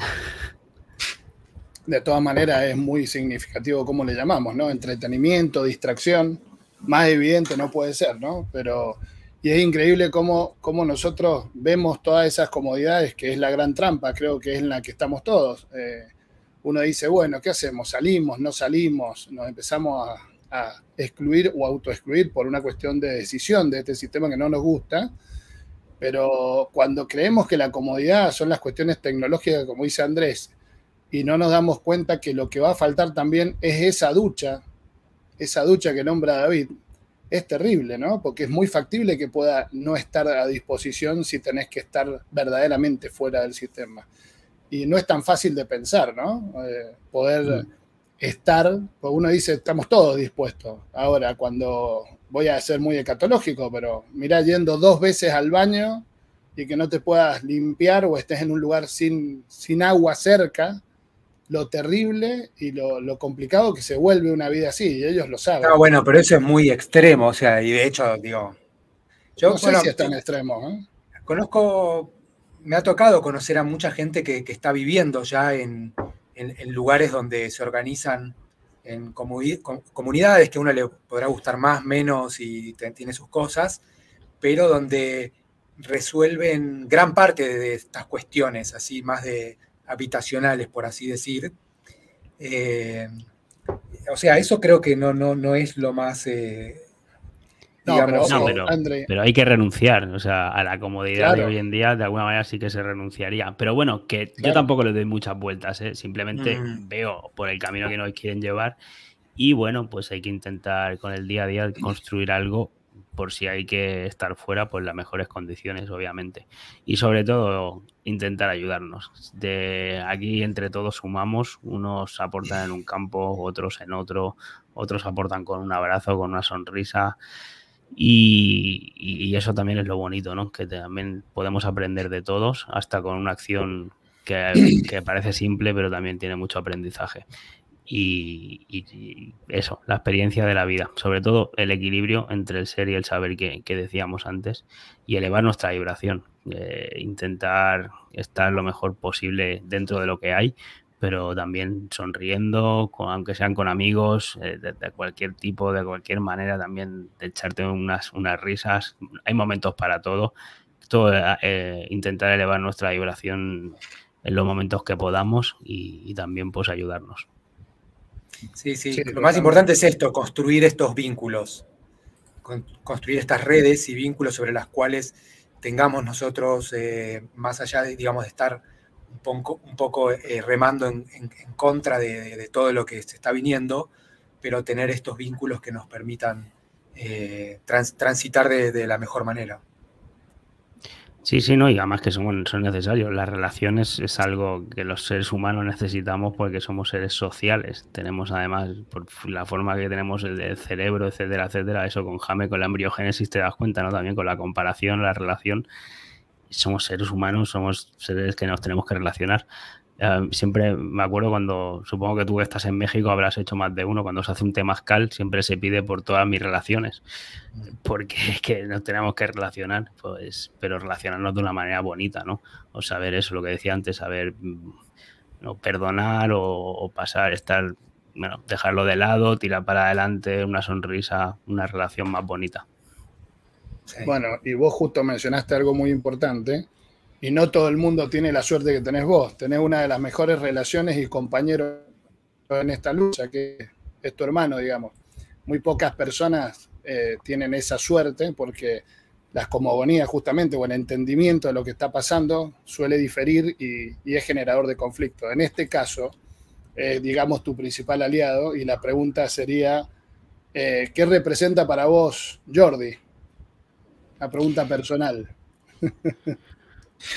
De todas maneras, es muy significativo cómo le llamamos, ¿no? Entretenimiento, distracción más evidente no puede ser, ¿no? Pero y es increíble cómo, nosotros vemos todas esas comodidades, que es la gran trampa, creo que es en la que estamos todos. Eh, uno dice, bueno, ¿qué hacemos? ¿Salimos? ¿No salimos? Nos empezamos a, a excluir o autoexcluir por una cuestión de decisión de este sistema que no nos gusta. Pero cuando creemos que la comodidad son las cuestiones tecnológicas, como dice Andrés, y no nos damos cuenta que lo que va a faltar también es esa ducha, esa ducha que nombra David, es terrible, ¿no? Porque es muy factible que pueda no estar a disposición si tenés que estar verdaderamente fuera del sistema. Y no es tan fácil de pensar, ¿no? Eh, poder estar, uno dice, estamos todos dispuestos. Ahora, cuando voy a ser muy hecatológico pero mirá yendo dos veces al baño y que no te puedas limpiar o estés en un lugar sin, sin agua cerca, lo terrible y lo, complicado que se vuelve una vida así, y ellos lo saben. Ah, bueno, pero eso es muy extremo, o sea, y de hecho, digo. Yo no sé si es tan extremo. ¿eh? Conozco, me ha tocado conocer a mucha gente que, está viviendo ya en, lugares donde se organizan en comunidades que a uno le podrá gustar más, menos y tiene sus cosas, pero donde resuelven gran parte de estas cuestiones, así más de habitacionales, por así decir. Eh, o sea, eso creo que no, no, no es lo más... Eh, no, eh, pero, pero, hay que renunciar, o sea, a la comodidad de hoy en día de alguna manera sí que se renunciaría. Pero bueno, que yo tampoco le doy muchas vueltas, simplemente mm. veo por el camino que nos quieren llevar y bueno, pues hay que intentar con el día a día construir algo por si hay que estar fuera, pues las mejores condiciones, obviamente. Y sobre todo, intentar ayudarnos. De aquí entre todos sumamos, unos aportan en un campo, otros en otro, otros aportan con un abrazo, con una sonrisa. Y, eso también es lo bonito, ¿no? Que también podemos aprender de todos, hasta con una acción que, que parece simple, pero también tiene mucho aprendizaje y, eso, la experiencia de la vida, sobre todo el equilibrio entre el ser y el saber que, decíamos antes y elevar nuestra vibración, eh, intentar estar lo mejor posible dentro de lo que hay, pero también sonriendo, aunque sean con amigos, eh, de, cualquier tipo, de cualquier manera, también de echarte unas, unas risas. Hay momentos para todo. todo eh, intentar elevar nuestra vibración en los momentos que podamos y, y también pues ayudarnos. Sí, sí, lo más importante es esto, construir estos vínculos, construir estas redes y vínculos sobre las cuales tengamos nosotros, eh, más allá de, digamos, de estar un poco, un poco eh, remando en, contra de, todo lo que se está viniendo, pero tener estos vínculos que nos permitan eh, transitar de la mejor manera. Sí, sí, no, y además que son, son necesarios. Las relaciones es algo que los seres humanos necesitamos porque somos seres sociales. Tenemos además, por la forma que tenemos el, cerebro, etcétera, etcétera, eso con Jame, con la embriogénesis te das cuenta, ¿no? También con la comparación, la relación. Somos seres humanos, somos seres que nos tenemos que relacionar. Eh, siempre me acuerdo cuando, supongo que tú que estás en México habrás hecho más de uno, cuando se hace un temazcal siempre se pide por todas mis relaciones, porque (laughs) es que nos tenemos que relacionar, pues, pero relacionarnos de una manera bonita, ¿no? O saber eso, lo que decía antes, saber mm, ¿no? perdonar o, pasar, estar, bueno, dejarlo de lado, tirar para adelante, una sonrisa, una relación más bonita. Bueno, y vos justo mencionaste algo muy importante, y no todo el mundo tiene la suerte que tenés vos. Tenés una de las mejores relaciones y compañeros en esta lucha, que es tu hermano, digamos. Muy pocas personas eh, tienen esa suerte porque las comodonías, justamente o el entendimiento de lo que está pasando suele diferir y, es generador de conflicto. En este caso, eh, digamos, tu principal aliado y la pregunta sería, eh, ¿qué representa para vos Jordi? La pregunta personal. (laughs)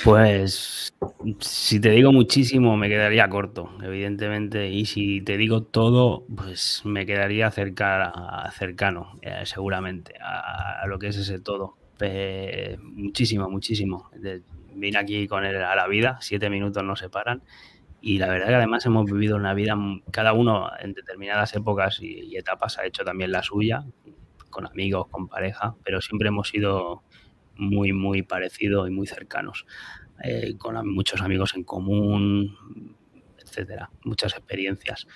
Pues si te digo muchísimo me quedaría corto, evidentemente, y si te digo todo, pues me quedaría cerca, cercano, eh, seguramente, a, lo que es ese todo. Eh, muchísimo, muchísimo. De, vine aquí con él a la vida, siete minutos nos separan, y la verdad que además hemos vivido una vida, cada uno en determinadas épocas y etapas ha hecho también la suya, con amigos, con pareja, pero siempre hemos sido muy, muy parecido y muy cercanos, eh, con muchos amigos en común, etcétera, muchas experiencias.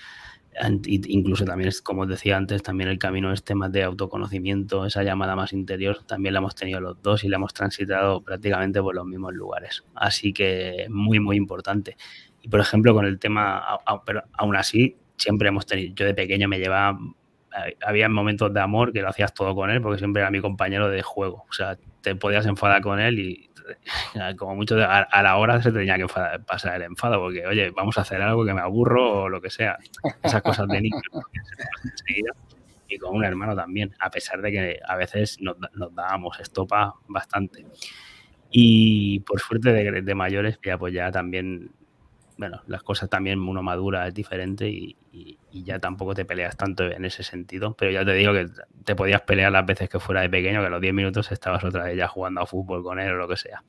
Incluso también, como os decía antes, también el camino este más de autoconocimiento, esa llamada más interior, también la hemos tenido los dos y la hemos transitado prácticamente por los mismos lugares. Así que muy, muy importante. Y por ejemplo, con el tema, pero aún así, siempre hemos tenido, yo de pequeño me llevaba había momentos de amor que lo hacías todo con él, porque siempre era mi compañero de juego. O sea, te podías enfadar con él y (laughs) como mucho a, la hora se tenía que pasar el enfado, porque oye, vamos a hacer algo que me aburro o lo que sea. Esas cosas de niño. y con un hermano también, a pesar de que a veces nos, dábamos estopa bastante. Y por suerte de, de mayores, ya pues ya también bueno, las cosas también uno madura, es diferente y, ya tampoco te peleas tanto en ese sentido. Pero ya te digo que te podías pelear las veces que fuera de pequeño, que a los 10 minutos estabas otra vez ya jugando a fútbol con él o lo que sea.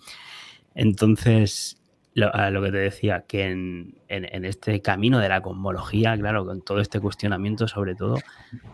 Entonces, lo, que te decía, que en, este camino de la cosmología, claro, con todo este cuestionamiento, sobre todo,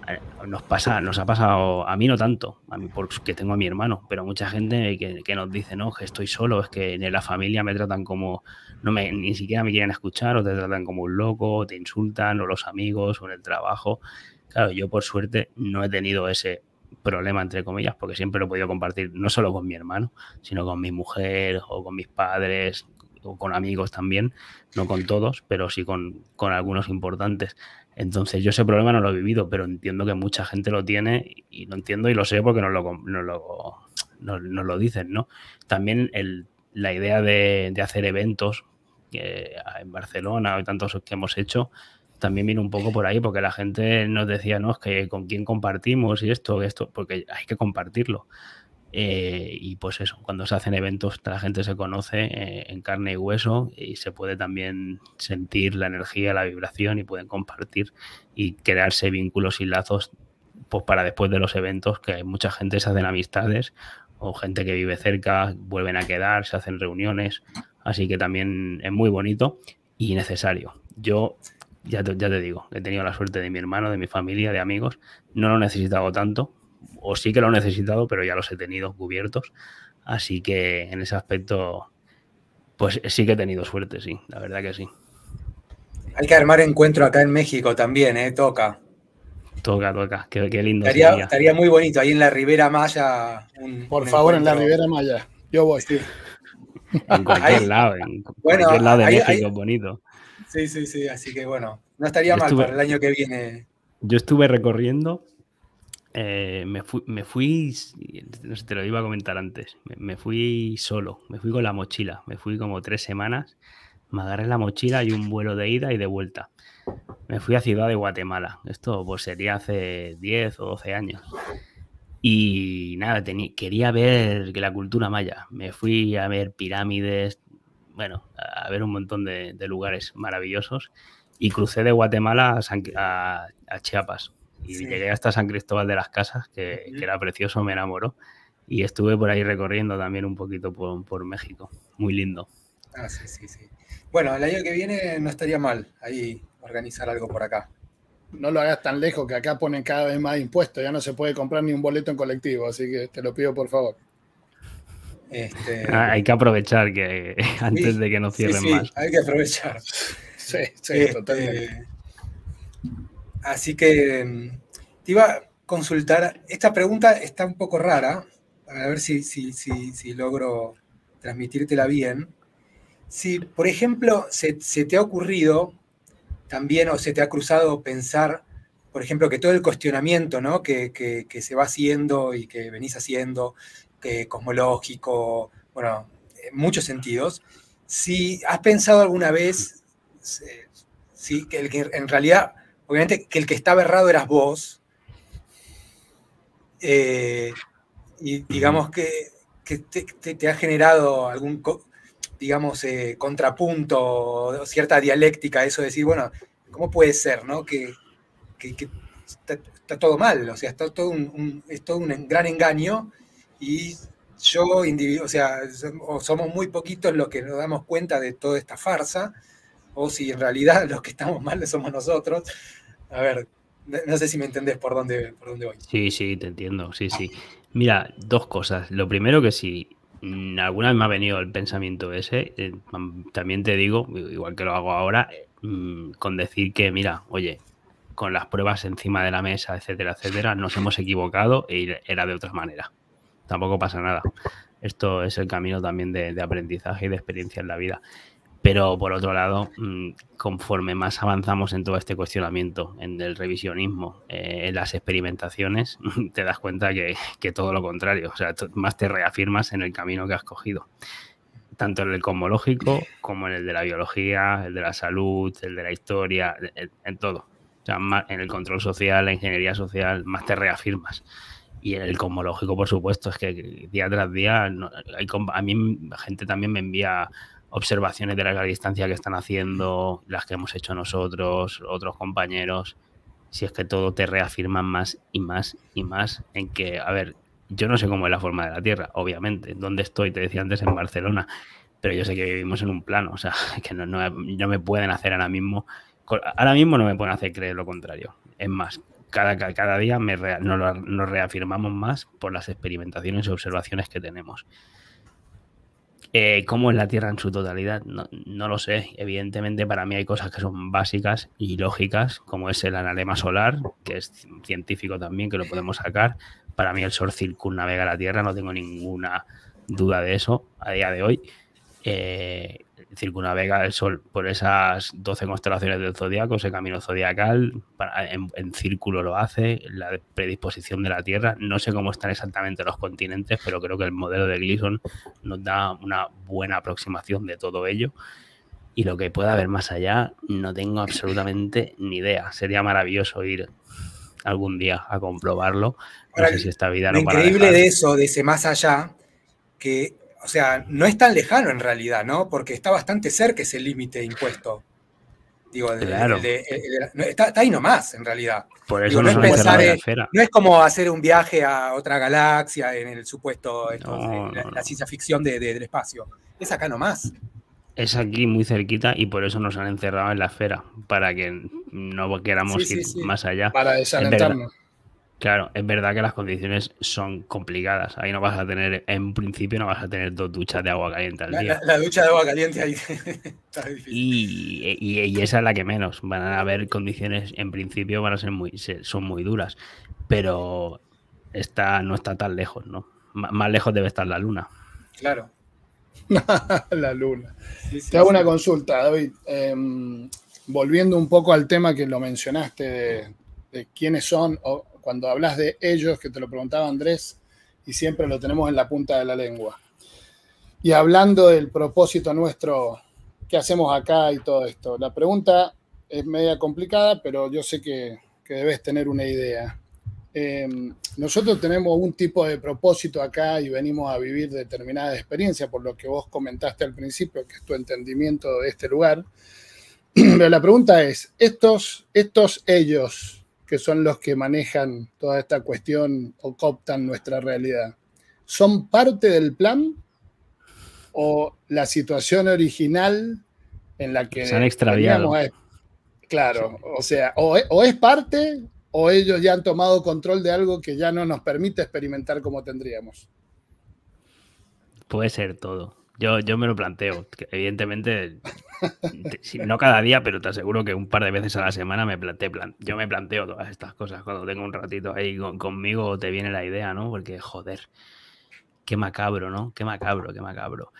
eh, nos pasa, nos ha pasado, a mí no tanto, a mí porque tengo a mi hermano, pero mucha gente que, nos dice, no, que estoy solo, es que en la familia me tratan como, no me, ni siquiera me quieren escuchar, o te tratan como un loco, o te insultan, o los amigos, o en el trabajo. Claro, yo por suerte no he tenido ese problema, entre comillas, porque siempre lo he podido compartir no solo con mi hermano, sino con mi mujer o con mis padres, o con amigos también, no con todos, pero sí con, con algunos importantes. Entonces yo ese problema no lo he vivido, pero entiendo que mucha gente lo tiene y lo entiendo y lo sé porque nos lo, nos lo, lo dicen, ¿no? También el, la idea de, de hacer eventos eh, en Barcelona y tantos que hemos hecho, también viene un poco por ahí, porque la gente nos decía, no, es que con quién compartimos y esto, esto, porque hay que compartirlo. Eh, y pues eso, cuando se hacen eventos la gente se conoce eh, en carne y hueso y se puede también sentir la energía, la vibración y pueden compartir y crearse vínculos y lazos pues para después de los eventos, que hay mucha gente se hacen amistades o gente que vive cerca, vuelven a quedar, se hacen reuniones, así que también es muy bonito y necesario. Yo ya te, ya te digo, he tenido la suerte de mi hermano, de mi familia, de amigos, no lo he necesitado tanto, o sí que lo he necesitado, pero ya los he tenido cubiertos. Así que en ese aspecto, pues sí que he tenido suerte, sí, la verdad que sí. Hay que armar encuentro acá en México también, ¿eh? Toca. Toca, toca. Qué, lindo. Estaría, estaría muy bonito ahí en la Ribera Maya. Por favor, en la Ribera Maya. Yo voy, sí. En (laughs) cualquier lado, en cualquier lado de México, bonito. Sí, sí, sí. Así que bueno, no estaría mal para el año que viene. Yo estuve recorriendo eh, me, fui, me fui, no sé, te lo iba a comentar antes, me, fui solo, me fui con la mochila, me fui como tres semanas, me agarré la mochila y un vuelo de ida y de vuelta. Me fui a Ciudad de Guatemala, esto pues sería hace 10 o 12 años. Y nada, quería ver la cultura maya, me fui a ver pirámides, bueno, a ver un montón de, lugares maravillosos y crucé de Guatemala a Chiapas y llegué hasta San Cristóbal de las Casas, que, era precioso, me enamoró. Y estuve por ahí recorriendo también un poquito por, México. Muy lindo. Ah, bueno, el año que viene no estaría mal ahí organizar algo por acá. No lo hagas tan lejos, que acá ponen cada vez más impuestos. Ya no se puede comprar ni un boleto en colectivo, así que te lo pido por favor. Este, ah, hay que aprovechar que (laughs) antes de que nos cierren sí, más. Hay que aprovechar. (laughs) Sí, sí, este, totalmente. Así que mm, te iba a consultar, esta pregunta está un poco rara, a ver si, si, si, logro transmitírtela bien. Si, por ejemplo, se, te ha ocurrido también o se te ha cruzado pensar por ejemplo, que todo el cuestionamiento ¿no? que, se va haciendo y que venís haciendo, que cosmológico, bueno, en muchos sentidos, si has pensado alguna vez, eh, si, que en realidad obviamente que el que estaba errado eras vos. Eh, y digamos que, te, ha generado algún, digamos, eh, contrapunto, cierta dialéctica, eso de decir, bueno, ¿cómo puede ser, no? Que, que, está, todo mal, o sea, está todo es todo un gran engaño y yo, o sea, somos muy poquitos los que nos damos cuenta de toda esta farsa o si en realidad (laughs) los que estamos mal somos nosotros. A ver, no sé si me entendés por dónde, dónde voy. Sí, sí, te entiendo, sí, sí. Mira, dos cosas. Lo primero que si mm, alguna vez me ha venido el pensamiento ese, eh, mm, también te digo, igual que lo hago ahora, eh, mm, con decir que, mira, oye, con las pruebas encima de la mesa, etcétera, etcétera, nos hemos equivocado y e era de otra manera. Tampoco pasa nada. Esto es el camino también de, de aprendizaje y de experiencia en la vida. Pero por otro lado, mm, conforme más avanzamos en todo este cuestionamiento, en el revisionismo, eh, en las experimentaciones, (laughs) te das cuenta que, todo lo contrario, o sea, más te reafirmas en el camino que has cogido, tanto en el cosmológico como en el de la biología, el de la salud, el de la historia, e-, e-, en, todo. O sea, en el control social, la ingeniería social, más te reafirmas. Y en el cosmológico, por supuesto, es que día tras día, hay, a mí gente también me envía observaciones de larga distancia que están haciendo, las que hemos hecho nosotros, otros compañeros, si es que todo te reafirma más y más y más en que, a ver, yo no sé cómo es la forma de la Tierra, obviamente, dónde estoy, te decía antes en Barcelona, pero yo sé que vivimos en un plano, o sea, (laughs) que no, me pueden hacer ahora mismo, ahora mismo no me pueden hacer creer lo contrario. Es más, cada, día nos reafirmamos más por las experimentaciones y observaciones que tenemos. Eh, ¿Cómo es la Tierra en su totalidad? No, lo sé. Evidentemente, para mí hay cosas que son básicas y lógicas, como es el analema solar, que es científico también, que lo podemos sacar. Para mí el Sol circunnavega la Tierra, no tengo ninguna duda de eso a día de hoy. Eh, circunavega el Sol por esas 12 constelaciones del zodiaco, ese camino zodiacal, en, círculo lo hace, la predisposición de la Tierra. No sé cómo están exactamente los continentes, pero creo que el modelo de Gleason nos da una buena aproximación de todo ello. Y lo que pueda haber más allá, no tengo absolutamente ni idea. Sería maravilloso ir algún día a comprobarlo. No sé si esta vida no Lo increíble de eso, de ese más allá, que o sea, no es tan lejano en realidad, ¿no? Porque está bastante cerca ese límite impuesto. Digo, claro. está, ahí nomás, en realidad. Por eso nos no, es pensar en, no, es como hacer un viaje a otra galaxia en el supuesto, eh, la, ciencia ficción del espacio. Es acá nomás. Es aquí muy cerquita y por eso nos han encerrado en la esfera, para que no queramos ir más allá. Para desalentarnos. Claro, es verdad que las condiciones son complicadas. Ahí no vas a tener, en principio, no vas a tener dos duchas de agua caliente al día. La, ducha de agua caliente ahí (laughs) está difícil. Y, esa es la que menos. Van a haber condiciones, en principio, van a ser muy, son muy duras. Pero está, no está tan lejos, ¿no? más lejos debe estar la luna. Claro. (laughs) la luna. Te hago una consulta, David. Em, volviendo un poco al tema que lo mencionaste de, quiénes son cuando hablas de ellos, que te lo preguntaba Andrés, y siempre lo tenemos en la punta de la lengua. Y hablando del propósito nuestro, ¿qué hacemos acá y todo esto? La pregunta es media complicada, pero yo sé que, que debes tener una idea. Eh, nosotros tenemos un tipo de propósito acá y venimos a vivir determinada experiencia, por lo que vos comentaste al principio, que es tu entendimiento de este lugar. (clears throat) Pero la pregunta es, estos, estos ellos, que son los que manejan toda esta cuestión o cooptan nuestra realidad, ¿son parte del plan o la situación original en la que... Se han extraviado. claro, o sea, e, o es parte o ellos ya han tomado control de algo que ya no nos permite experimentar como tendríamos. Puede ser todo. Yo, me lo planteo. Evidentemente, no cada día, pero te aseguro que un par de veces a la semana me yo me planteo todas estas cosas. Cuando tengo un ratito ahí conmigo te viene la idea, ¿no? Porque, joder, qué macabro, ¿no? Qué macabro, qué macabro.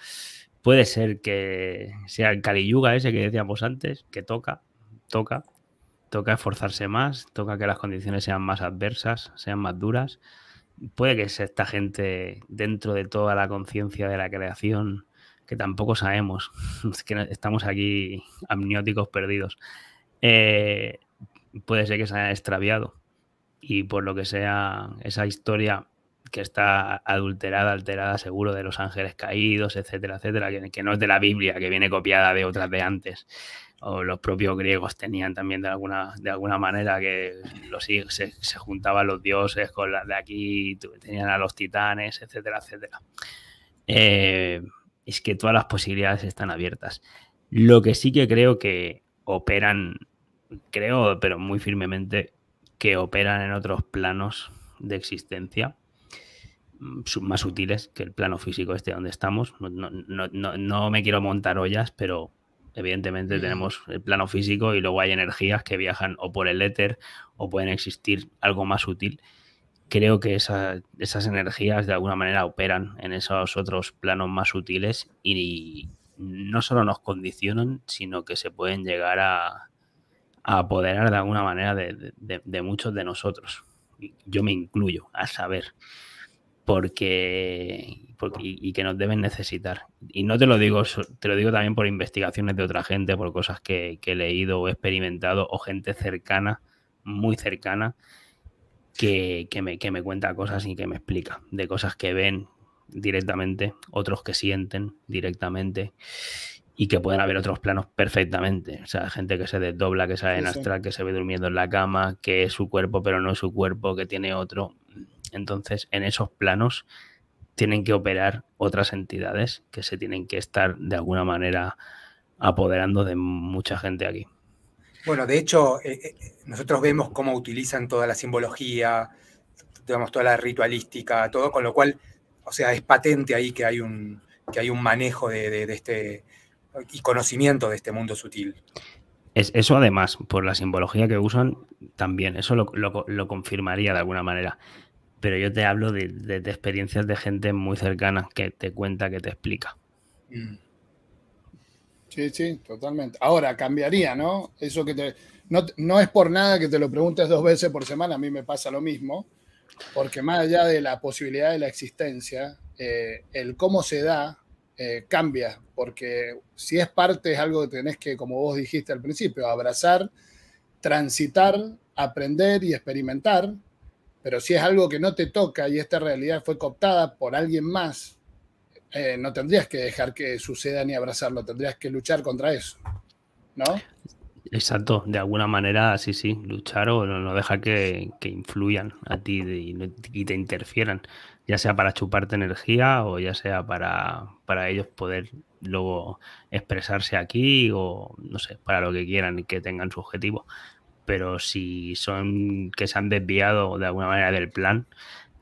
Puede ser que sea el caliyuga ese que decíamos antes, que toca, toca, toca esforzarse más, toca que las condiciones sean más adversas, sean más duras puede que sea esta gente dentro de toda la conciencia de la creación, que tampoco sabemos, (laughs) que estamos aquí amnióticos perdidos, eh, puede ser que se haya extraviado y por lo que sea esa historia que está adulterada, alterada seguro de los ángeles caídos, etcétera, etcétera, que, que no es de la Biblia, que viene copiada de otras de antes, o los propios griegos tenían también de alguna, de alguna manera que los, se, se juntaban los dioses con las de aquí, tenían a los titanes, etcétera, etcétera. Eh, es que todas las posibilidades están abiertas. Lo que sí que creo que operan, creo, pero muy firmemente, que operan en otros planos de existencia mm, más sutiles que el plano físico este donde estamos. no me quiero montar ollas, pero Evidentemente mm. tenemos el plano físico y luego hay energías que viajan o por el éter o pueden existir algo más útil, Creo que esas energías de alguna manera operan en esos otros planos más sutiles y no solo nos condicionan, sino que se pueden llegar a, apoderar de alguna manera de, de muchos de nosotros. Yo me incluyo, a saber porque, y, que nos deben necesitar. Y no te lo digo, te lo digo también por investigaciones de otra gente, por cosas que, he leído o experimentado, o gente cercana, muy cercana, que, que, me, cuenta cosas y que me explica de cosas que ven directamente, otros que sienten directamente y que pueden haber otros planos perfectamente. O sea, gente que se desdobla, que sale en astral, que se ve durmiendo en la cama, que es su cuerpo pero no es su cuerpo, que tiene otro. Entonces, en esos planos tienen que operar otras entidades que se tienen que estar de alguna manera apoderando de mucha gente aquí. Bueno, de hecho, eh, eh, nosotros vemos cómo utilizan toda la simbología, digamos, toda la ritualística, todo, con lo cual, o sea, es patente ahí que hay un, que hay un manejo de, este y conocimiento de este mundo sutil. eso además, por la simbología que usan, también, eso lo confirmaría de alguna manera pero yo te hablo de, experiencias de gente muy cercana que te cuenta, que te explica. Mm. Sí, sí, totalmente. Ahora, cambiaría, ¿no? Eso que te... No, es por nada que te lo preguntes dos veces por semana, a mí me pasa lo mismo, porque más allá de la posibilidad de la existencia, eh, el cómo se da eh, cambia, porque si es parte es algo que tenés que, como vos dijiste al principio, abrazar, transitar, aprender y experimentar, pero si es algo que no te toca y esta realidad fue cooptada por alguien más, eh, no tendrías que dejar que suceda ni abrazarlo, tendrías que luchar contra eso, ¿no? Exacto, de alguna manera, sí, sí, luchar o no, dejar que, que influyan a ti y, te interfieran, ya sea para chuparte energía o ya sea para, para ellos poder luego expresarse aquí o, no sé, para lo que quieran y que tengan su objetivo pero si son que se han desviado de alguna manera del plan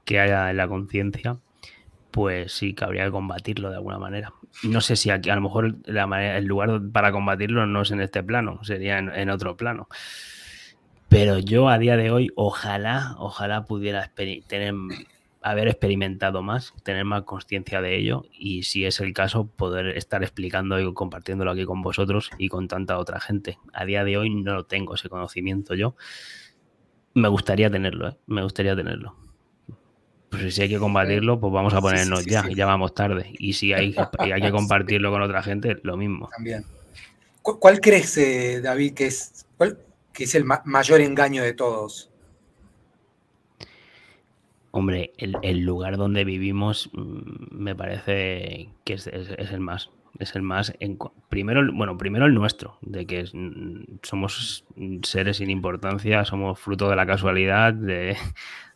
que haya en la conciencia, pues sí que habría que combatirlo de alguna manera. No sé si aquí, a lo mejor el lugar para combatirlo no es en este plano, sería en, otro plano. Pero yo a día de hoy, ojalá, ojalá pudiera tener haber experimentado más, tener más conciencia de ello y si es el caso poder estar explicando y compartiéndolo aquí con vosotros y con tanta otra gente. A día de hoy no tengo ese conocimiento yo. Me gustaría tenerlo, ¿eh? me gustaría tenerlo. Pues si hay que combatirlo, pues vamos a ponernos ya, ya vamos tarde. Y si hay, (laughs) hay que compartirlo con otra gente, lo mismo. También. ¿Cuál crees, eh, David, que es, que es el mayor engaño de todos? Hombre, el, lugar donde vivimos mm, me parece que es, el más. Es el más. En, primero, bueno, primero el nuestro, de que mm, somos seres sin importancia, somos fruto de la casualidad, (laughs) de,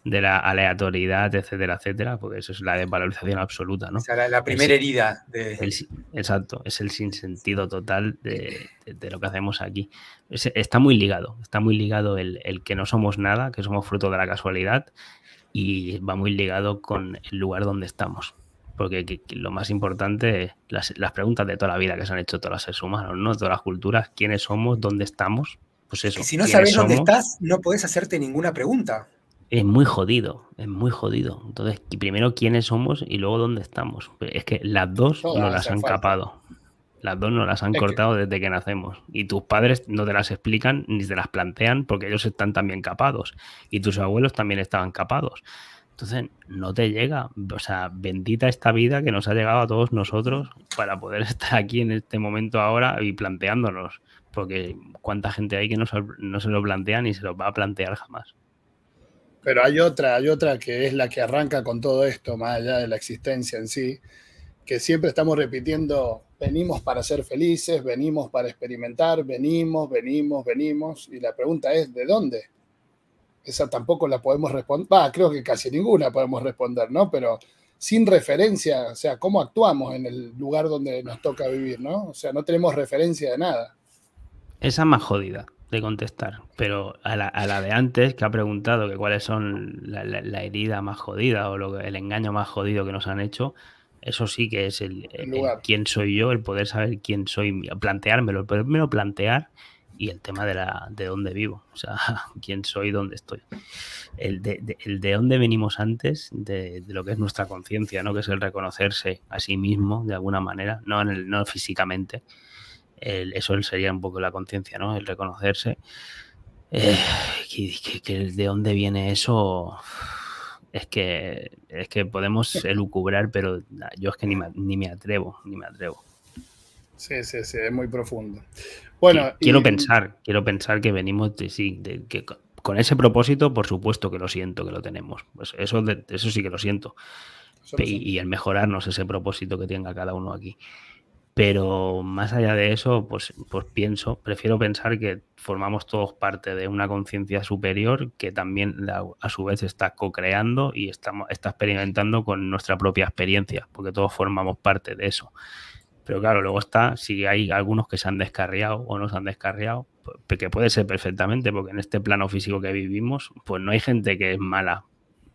la aleatoriedad, etcétera, etcétera, porque eso es la desvalorización absoluta, ¿no? O la, primera herida. De... exacto, es el sinsentido total de, lo que hacemos aquí. está muy ligado, está muy ligado el, el que no somos nada, que somos fruto de la casualidad y va muy ligado con el lugar donde estamos. Porque lo más importante, las, las, preguntas de toda la vida que se han hecho todos los seres humanos, ¿no? Todas las culturas, quiénes somos, dónde estamos, pues eso. si no sabes dónde estás, no puedes hacerte ninguna pregunta. Es muy jodido, es muy jodido. Entonces, primero quiénes somos y luego dónde estamos. Es que las dos no las han capado. Las dos nos las han cortado desde que nacemos. Y tus padres no te las explican ni te las plantean porque ellos están también capados. Y tus abuelos también estaban capados. Entonces, no te llega. O sea, bendita esta vida que nos ha llegado a todos nosotros para poder (laughs) estar aquí en este momento ahora y planteándonos. Porque cuánta gente hay que no se, no se lo plantea ni se lo va a plantear jamás. Pero hay otra, hay otra que es la que arranca con todo esto, más allá de la existencia en sí, que siempre estamos repitiendo venimos para ser felices, venimos para experimentar, venimos, venimos, venimos. Y la pregunta es, ¿de dónde? Esa tampoco la podemos responder. Va, creo que casi ninguna podemos responder, ¿no? Pero sin referencia, o sea, cómo actuamos en el lugar donde nos toca vivir, ¿no? O sea, no tenemos referencia de nada. Esa más jodida de contestar, pero a la, a la de antes que ha preguntado que cuáles son la, herida más jodida o lo, el engaño más jodido que nos han hecho, eso sí que es el, quién soy yo, el poder saber quién soy, planteármelo, el primero plantear y el tema de, la, de dónde vivo, o sea, (laughs) quién soy, dónde estoy. El de, el de dónde venimos antes, de, lo que es nuestra conciencia, ¿no? que es el reconocerse a sí mismo de alguna manera, no, en el, no físicamente, el, eso sería un poco la conciencia, ¿no? el reconocerse. Eh, que, de dónde viene eso es que, es que podemos elucubrar, pero yo es que ni me, atrevo, ni me atrevo. Sí, sí, sí, es muy profundo. Bueno, quiero pensar, quiero pensar que venimos sí, que con ese propósito, por supuesto que lo siento, que lo tenemos. Pues eso, eso sí que lo siento. y el mejorarnos ese propósito que tenga cada uno aquí. Pero más allá de eso, pues, pues pienso, prefiero pensar que formamos todos parte de una conciencia superior que también a su vez está co-creando y está, está experimentando con nuestra propia experiencia, porque todos formamos parte de eso. Pero claro, luego está si hay algunos que se han descarriado o no se han descarriado, pues, que puede ser perfectamente, porque en este plano físico que vivimos, pues no hay gente que es mala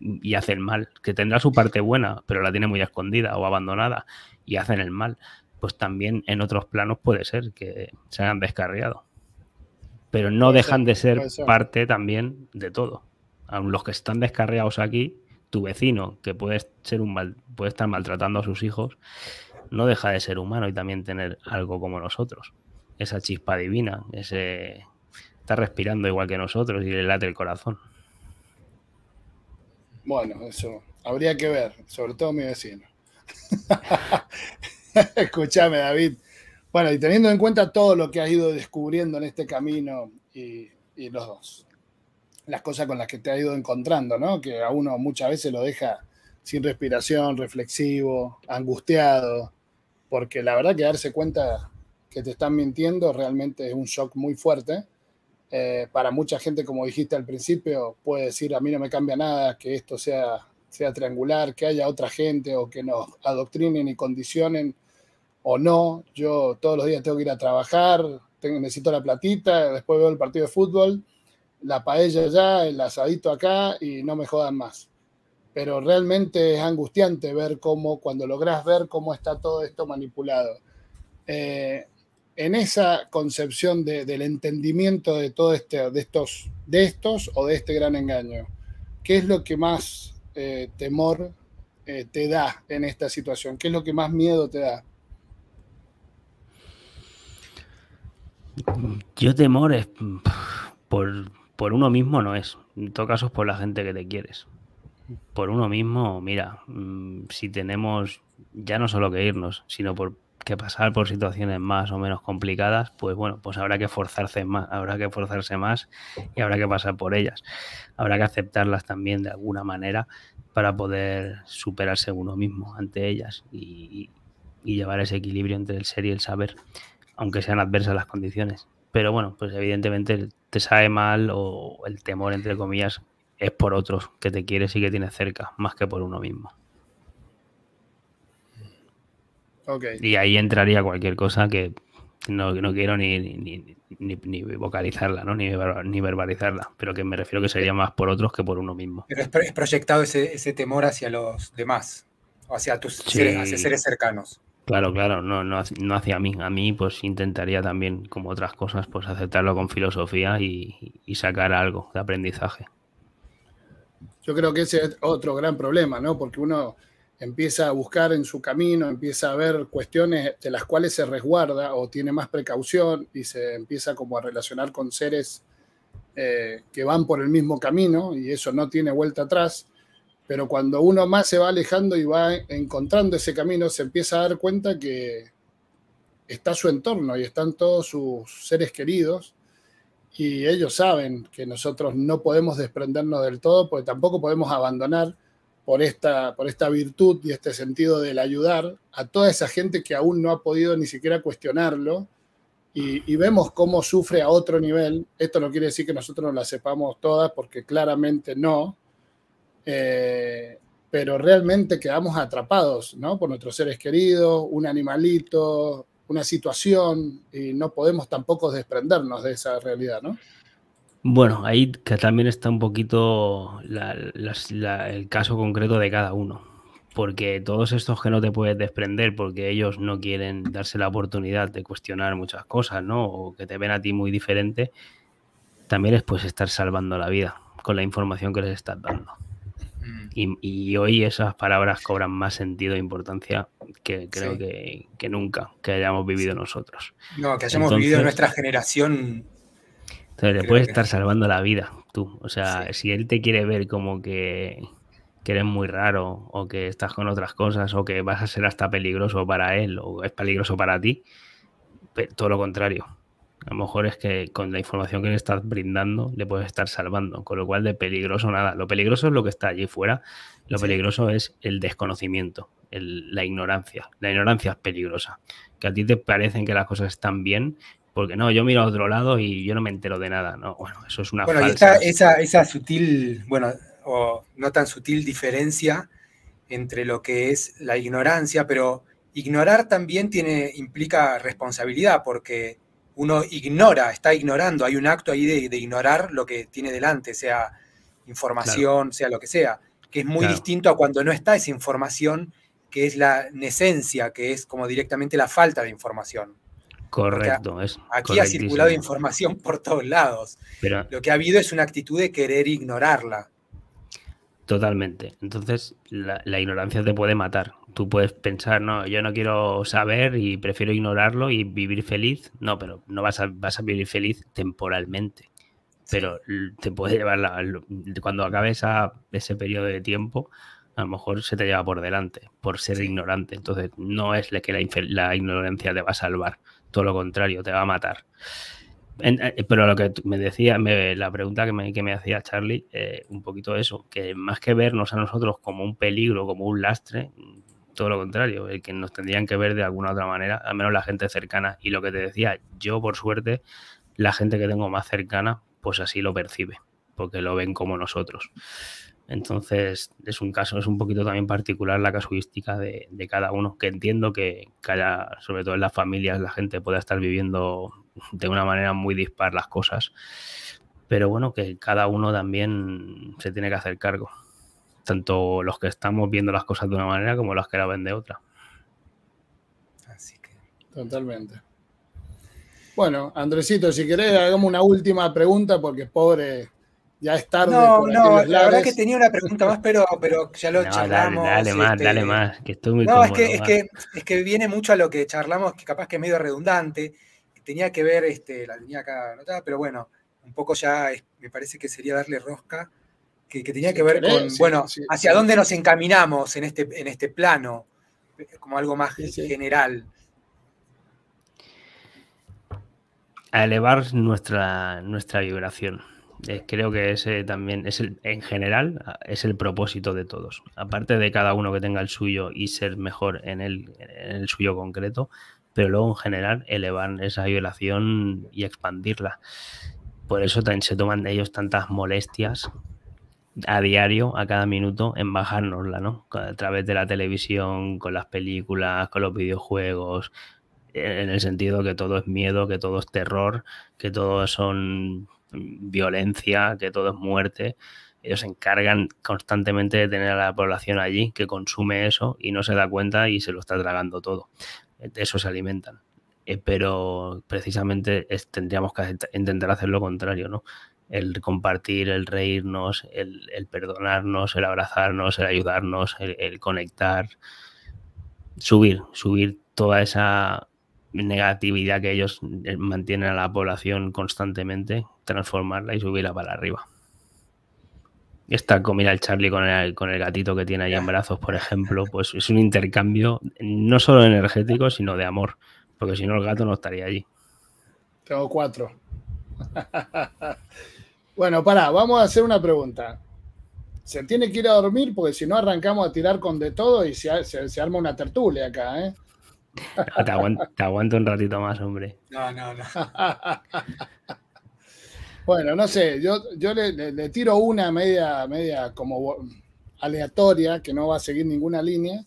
y hace el mal, que tendrá su parte buena, pero la tiene muy escondida o abandonada y hacen el mal pues también en otros planos puede ser que se hayan descarriado. Pero no dejan de ser, parte también de todo. Aun los que están descarriados aquí, tu vecino, que puede, ser un puede estar maltratando a sus hijos, no deja de ser humano y también tener algo como nosotros. Esa chispa divina, ese está respirando igual que nosotros y le late el corazón. Bueno, eso habría que ver, sobre todo mi vecino. (laughs) (laughs) Escúchame, David. Bueno, y teniendo en cuenta todo lo que has ido descubriendo en este camino y, los dos, las cosas con las que te has ido encontrando, ¿no? Que a uno muchas veces lo deja sin respiración, reflexivo, angustiado, porque la verdad que darse cuenta que te están mintiendo realmente es un shock muy fuerte. Eh, para mucha gente, como dijiste al principio, puede decir a mí no me cambia nada que esto sea, sea triangular, que haya otra gente o que nos adoctrinen y condicionen o no. Yo todos los días tengo que ir a trabajar, tengo, necesito la platita, después veo el partido de fútbol, la paella allá, el asadito acá y no me jodan más. Pero realmente es angustiante ver cómo, cuando logras ver cómo está todo esto manipulado. Eh, en esa concepción del entendimiento de todo este, de estos, de estos o de este gran engaño, ¿qué es lo que más eh, temor eh, te da en esta situación? ¿Qué es lo que más miedo te da? Yo es por, por uno mismo no es. En todo caso es por la gente que te quieres. Por uno mismo, mira, mm, si tenemos ya no solo que irnos, sino por que pasar por situaciones más o menos complicadas, pues bueno, pues habrá que forzarse más, habrá que forzarse más y habrá que pasar por ellas. Habrá que aceptarlas también de alguna manera para poder superarse uno mismo ante ellas y, y llevar ese equilibrio entre el ser y el saber aunque sean adversas las condiciones. Pero bueno, pues evidentemente te sabe mal o el temor, entre comillas, es por otros que te quieres y que tienes cerca, más que por uno mismo. Y ahí entraría cualquier cosa que no, quiero ni, vocalizarla, ¿no? Ni, verbalizarla, pero que me refiero que sería más por otros que por uno mismo. Pero es proyectado ese, temor hacia los demás, hacia tus hacia seres cercanos. Claro, claro, no, no, no hacia mí. A mí pues intentaría también, como otras cosas, pues aceptarlo con filosofía y, sacar algo de aprendizaje. Yo creo que ese es otro gran problema, ¿no? Porque uno empieza a buscar en su camino, empieza a ver cuestiones de las cuales se resguarda o tiene más precaución y se empieza como a relacionar con seres eh, que van por el mismo camino y eso no tiene vuelta atrás pero cuando uno más se va alejando y va encontrando ese camino, se empieza a dar cuenta que está su entorno y están todos sus seres queridos y ellos saben que nosotros no podemos desprendernos del todo, porque tampoco podemos abandonar por esta, por esta virtud y este sentido del ayudar a toda esa gente que aún no ha podido ni siquiera cuestionarlo y, y vemos cómo sufre a otro nivel. Esto no quiere decir que nosotros no la sepamos todas, porque claramente no, eh, pero realmente quedamos atrapados ¿no? por nuestros seres queridos, un animalito, una situación, y no podemos tampoco desprendernos de esa realidad, ¿no? Bueno, ahí que también está un poquito el caso concreto de cada uno, porque todos estos que no te puedes desprender porque ellos no quieren darse la oportunidad de cuestionar muchas cosas, ¿no? O que te ven a ti muy diferente, también les puedes estar salvando la vida con la información que les estás dando. Y, hoy esas palabras cobran más sentido e importancia que creo que, nunca que hayamos vivido nosotros. No, que hayamos vivido nuestra generación. Entonces, te puedes estar salvando la vida tú. O sea, si él te quiere ver como que, eres muy raro o que estás con otras cosas o que vas a ser hasta peligroso para él o es peligroso para ti, todo lo contrario. A lo mejor es que con la información que le estás brindando le puedes estar salvando, con lo cual de peligroso nada. Lo peligroso es lo que está allí fuera, lo peligroso es el desconocimiento, la ignorancia. La ignorancia es peligrosa. Que a ti te parecen que las cosas están bien, porque no, yo miro a otro lado y yo no me entero de nada. No, bueno, eso es una bueno, esa, sutil, bueno, o no tan sutil diferencia entre lo que es la ignorancia, pero ignorar también tiene, implica responsabilidad, porque uno ignora, está ignorando, hay un acto ahí de, ignorar lo que tiene delante, sea información, sea lo que sea, que es muy distinto a cuando no está esa información, que es la nesencia, que es como directamente la falta de información. Correcto. es. aquí ha circulado información por todos lados. Pero, lo que ha habido es una actitud de querer ignorarla. Totalmente. Entonces, la ignorancia te puede matar tú puedes pensar, no, yo no quiero saber y prefiero ignorarlo y vivir feliz. No, pero no vas a, vas a vivir feliz temporalmente. Pero te puede llevar, cuando acabe esa, ese periodo de tiempo, a lo mejor se te lleva por delante, por ser ignorante. Entonces, no es que la, ignorancia te va a salvar, todo lo contrario, te va a matar. Eh, eh, pero lo que me decía, me, la pregunta que me, que me hacía Charlie, eh, un poquito eso, que más que vernos a nosotros como un peligro, como un lastre, todo lo contrario, el eh, que nos tendrían que ver de alguna otra manera, al menos la gente cercana. Y lo que te decía, yo por suerte, la gente que tengo más cercana, pues así lo percibe, porque lo ven como nosotros. Entonces, es un caso, es un poquito también particular la casuística de, cada uno, que entiendo que, cada sobre todo en las familias, la gente pueda estar viviendo de una manera muy dispar las cosas. Pero bueno, que cada uno también se tiene que hacer cargo tanto los que estamos viendo las cosas de una manera como los que la ven de otra. Así que. Totalmente. Bueno, Andresito, si querés, hagamos una última pregunta porque pobre, ya es No, no, la verdad que tenía una pregunta más, pero, pero ya lo charlamos. Dale, más, este, dale más, que estoy muy No, es, que, viene mucho a lo que charlamos, que capaz que es medio redundante. tenía que ver, este, la tenía acá anotada, pero bueno, un poco ya me parece que sería darle rosca que, tenía que ver con, bueno, hacia dónde nos encaminamos en este, en este plano, como algo más general. A elevar nuestra, nuestra vibración. Eh, creo que ese también es en general, es el propósito de todos. Aparte de cada uno que tenga el suyo y ser mejor en el, en el suyo concreto, pero luego en general elevar esa vibración y expandirla. Por eso también se toman de ellos tantas molestias a diario, a cada minuto, en bajárnosla, ¿no? A través de la televisión, con las películas, con los videojuegos, en el sentido que todo es miedo, que todo es terror, que todo son violencia, que todo es muerte. Ellos se encargan constantemente de tener a la población allí que consume eso y no se da cuenta y se lo está tragando todo. De eso se alimentan. Eh, pero precisamente tendríamos que intentar hacer lo contrario, ¿no? el compartir, el reírnos, el, perdonarnos, el abrazarnos, el ayudarnos, el, conectar, subir, subir toda esa negatividad que ellos eh, mantienen a la población constantemente, transformarla y subirla para arriba. Esta comida el Charlie con el, con el gatito que tiene ahí en brazos, por ejemplo, pues es un intercambio no solo energético, sino de amor, porque si no el gato no estaría allí. Tengo cuatro. Bueno, pará, vamos a hacer una pregunta. Se tiene que ir a dormir porque si no arrancamos a tirar con de todo y se, se, arma una tertulia acá, ¿eh? Ah, te, aguanto, un ratito más, hombre. No, no, no. (laughs) Bueno, no sé, yo, yo le, tiro una media, media como aleatoria, que no va a seguir ninguna línea,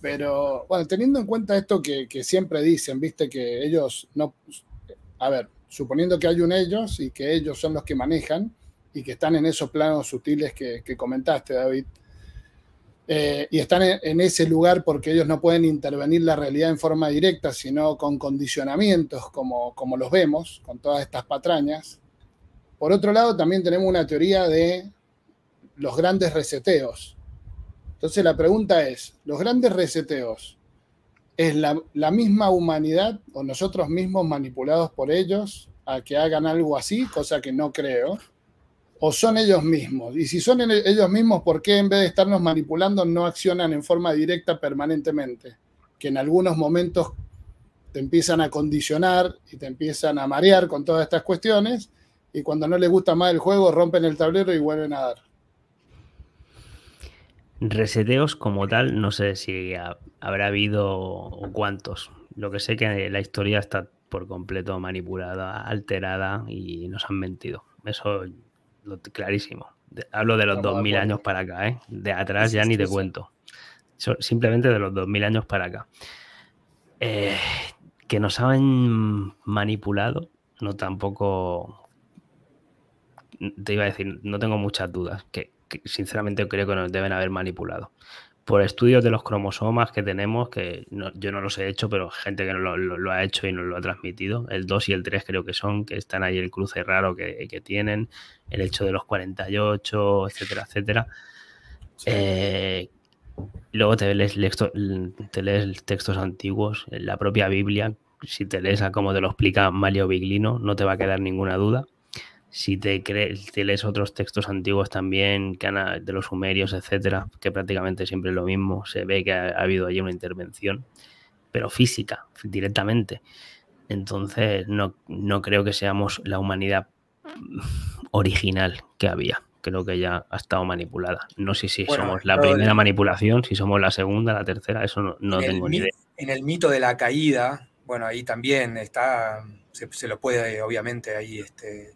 pero bueno, teniendo en cuenta esto que, que siempre dicen, viste, que ellos no... A ver, suponiendo que hay un ellos y que ellos son los que manejan y que están en esos planos sutiles que, comentaste, David, eh, y están en, ese lugar porque ellos no pueden intervenir la realidad en forma directa, sino con condicionamientos como, como los vemos, con todas estas patrañas. Por otro lado, también tenemos una teoría de los grandes reseteos. Entonces la pregunta es, ¿los grandes reseteos es la, misma humanidad o nosotros mismos manipulados por ellos a que hagan algo así, cosa que no creo, o son ellos mismos. Y si son e-, ellos mismos, ¿por qué en vez de estarnos manipulando no accionan en forma directa permanentemente? Que en algunos momentos te empiezan a condicionar y te empiezan a marear con todas estas cuestiones y cuando no les gusta más el juego rompen el tablero y vuelven a dar. Reseteos como tal, no sé si habrá habido cuántos. Lo que sé que la historia está por completo manipulada, alterada y nos han mentido. Eso lo, clarísimo. Hablo de los 2000 años para acá, ¿eh? De atrás ya ni te cuento. simplemente de los 2000 años para acá. Eh, que nos han manipulado, no tampoco... Te iba a decir, no tengo muchas dudas, que sinceramente creo que nos deben haber manipulado por estudios de los cromosomas que tenemos, que yo no los he hecho, pero gente que lo, lo, ha hecho y nos lo ha transmitido. El 2 y el 3 creo que son, que están ahí el cruce raro que, tienen, el hecho de los 48, etcétera, etcétera. Eh, luego te lees, textos antiguos, la propia Biblia, si te lees a cómo te lo explica Mario Biglino, no te va a quedar ninguna duda si te, crees, lees otros textos antiguos también, que de los sumerios, etcétera, que prácticamente siempre es lo mismo, se ve que ha, habido allí una intervención, pero física, directamente. Entonces, no, no creo que seamos la humanidad original que había. Creo que ya ha estado manipulada. No sé si somos la primera manipulación, si somos la segunda, la tercera, eso no, no tengo ni idea. En el mito de la caída, bueno, ahí también está, se, se lo puede, obviamente, ahí este,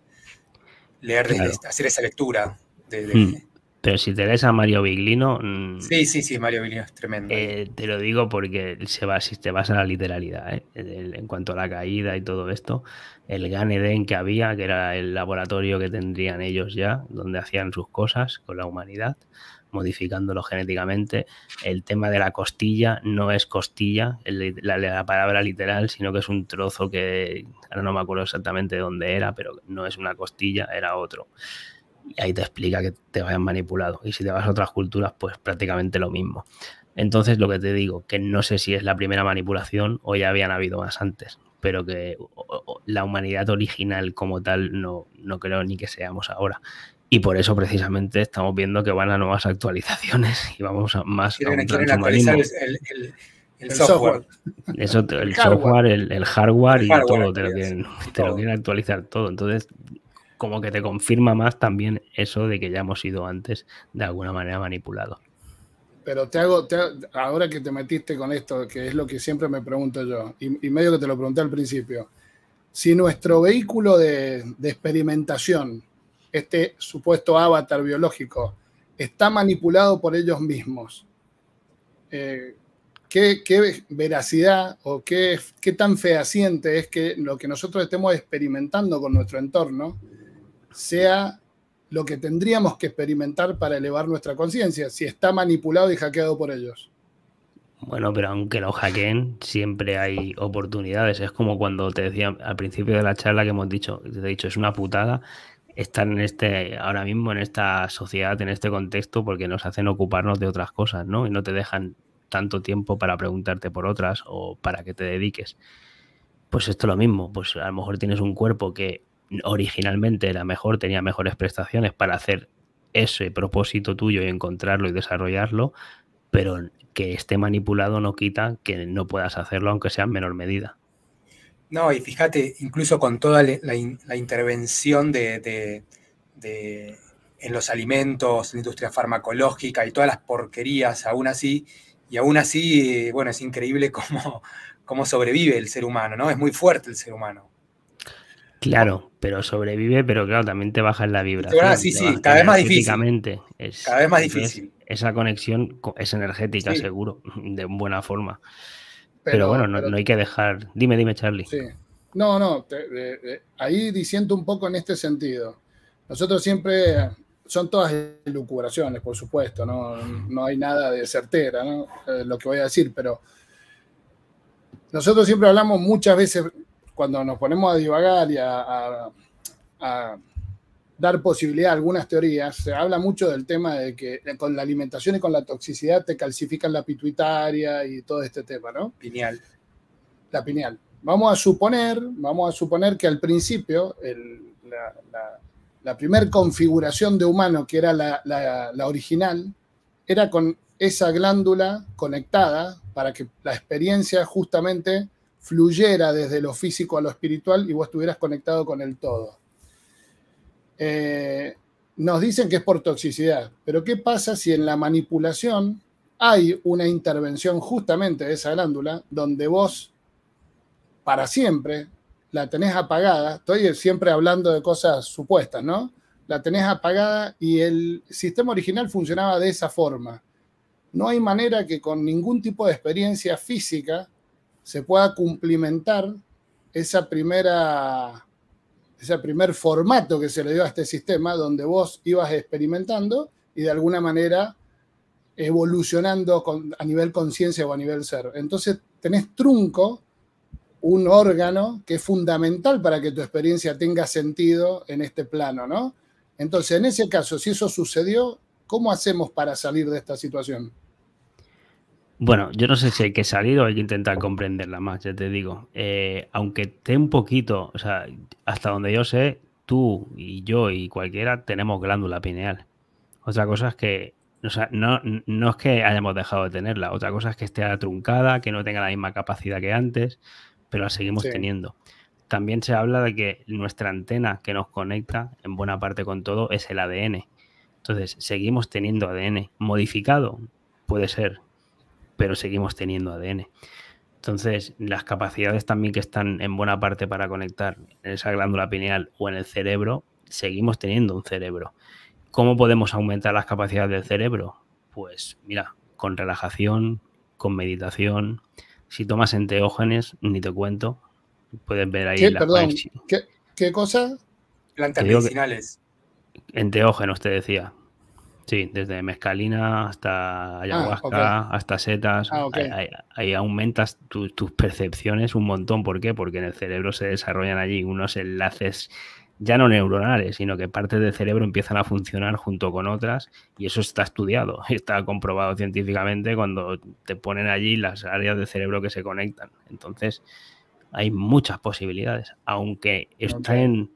leer hacer esa lectura. De, hmm. Pero si te lees a Mario Biglino. Mm, sí, sí, sí, Mario Biglino es tremendo. Eh, te lo digo porque se va, si te vas a la literalidad, ¿eh? en cuanto a la caída y todo esto, el Gan Eden que había, que era el laboratorio que tendrían ellos ya, donde hacían sus cosas con la humanidad, modificándolo genéticamente. El tema de la costilla no es costilla, la, palabra literal, sino que es un trozo que ahora no me acuerdo exactamente dónde era, pero no es una costilla, era otro. Y ahí te explica que te vayan manipulado. Y si te vas a otras culturas, pues prácticamente lo mismo. Entonces, lo que te digo, que no sé si es la primera manipulación o ya habían habido más antes, pero que la humanidad original como tal no, no creo ni que seamos ahora. Y por eso precisamente estamos viendo que van a nuevas actualizaciones (laughs) y vamos a más... Quieren, actualizar el, software. Eso, el, software, el, hardware, y todo, te lo, quieren, actualizar todo. Entonces, como que te confirma más también eso de que ya hemos sido antes de alguna manera manipulado. Pero te hago, ahora que te metiste con esto, que es lo que siempre me pregunto yo, y, medio que te lo pregunté al principio, si nuestro vehículo de, de experimentación este supuesto avatar biológico, está manipulado por ellos mismos. Eh, ¿qué, veracidad o qué, tan fehaciente es que lo que nosotros estemos experimentando con nuestro entorno sea lo que tendríamos que experimentar para elevar nuestra conciencia, si está manipulado y hackeado por ellos? Bueno, pero aunque lo hackeen, siempre hay oportunidades. Es como cuando te decía al principio de la charla que hemos dicho, he dicho, es una putada estar en este, ahora mismo en esta sociedad, en este contexto, porque nos hacen ocuparnos de otras cosas, ¿no? Y no te dejan tanto tiempo para preguntarte por otras o para que te dediques. Pues esto es lo mismo, pues a lo mejor tienes un cuerpo que originalmente era mejor, tenía mejores prestaciones para hacer ese propósito tuyo y encontrarlo y desarrollarlo, pero que esté manipulado no quita que no puedas hacerlo aunque sea en menor medida. No, y fíjate, incluso con toda la, intervención de, en los alimentos, la industria farmacológica y todas las porquerías, aún así, y aún así, bueno, es increíble (laughs) cómo, sobrevive el ser humano, ¿no? Es muy fuerte el ser humano. Claro, pero sobrevive, pero claro, también te en la vibra. sí, sí, cada vez más difícil. Es, cada vez más difícil. esa conexión es energética, seguro, (laughs) de buena forma. Pero, bueno, no, hay que dejar. Dime, dime, Charlie. Sí. No, no, ahí diciendo un poco en este sentido. Nosotros siempre son todas lucubraciones por supuesto, no, hay nada de certera ¿no? Eh, lo que voy a decir, pero nosotros siempre hablamos muchas veces cuando nos ponemos a divagar y a dar posibilidad a algunas teorías. Se habla mucho del tema de que eh, con la alimentación y con la toxicidad te calcifican la pituitaria y todo este tema, ¿no? Pineal. La pineal. Vamos a suponer, vamos a suponer que al principio la, primera configuración de humano, que era la, la original, era con esa glándula conectada para que la experiencia justamente fluyera desde lo físico a lo espiritual y vos estuvieras conectado con el todo. Eh, nos dicen que es por toxicidad, pero ¿qué pasa si en la manipulación hay una intervención justamente de esa glándula donde vos para siempre la tenés apagada? Estoy siempre hablando de cosas supuestas, ¿no? La tenés apagada y el sistema original funcionaba de esa forma. No hay manera que con ningún tipo de experiencia física se pueda cumplimentar esa primera ese primer formato que se le dio a este sistema, donde vos ibas experimentando y de alguna manera evolucionando a nivel conciencia o a nivel ser. Entonces tenés trunco un órgano que es fundamental para que tu experiencia tenga sentido en este plano, Entonces, en ese caso, si eso sucedió, ¿cómo hacemos para salir de esta situación? Bueno, yo no sé si hay que salir o hay que intentar comprenderla más, ya te digo. Eh, aunque esté un poquito, o sea, hasta donde yo sé, tú y yo y cualquiera tenemos glándula pineal. Otra cosa es que, o sea, no, es que hayamos dejado de tenerla, otra cosa es que esté truncada, que no tenga la misma capacidad que antes, pero la seguimos teniendo. También se habla de que nuestra antena que nos conecta en buena parte con todo es el ADN. Entonces, seguimos teniendo ADN modificado, puede ser, pero seguimos teniendo ADN. Entonces, las capacidades también que están en buena parte para conectar en esa glándula pineal o en el cerebro, seguimos teniendo un cerebro. ¿Cómo podemos aumentar las capacidades del cerebro? Pues mira, con relajación, con meditación. Si tomas enteógenes, ni te cuento. Puedes ver ahí ¿Qué, la perdón, ¿Qué, cosa? Plantas medicinales. Enteógenos, te decía. Sí, desde mezcalina hasta ah, ayahuasca, hasta setas. Ah, ahí, aumentas tus percepciones un montón. ¿Por qué? Porque en el cerebro se desarrollan allí unos enlaces ya no neuronales, sino que partes del cerebro empiezan a funcionar junto con otras y eso está estudiado, (laughs) está comprobado científicamente cuando te ponen allí las áreas del cerebro que se conectan. Entonces, hay muchas posibilidades, aunque está estén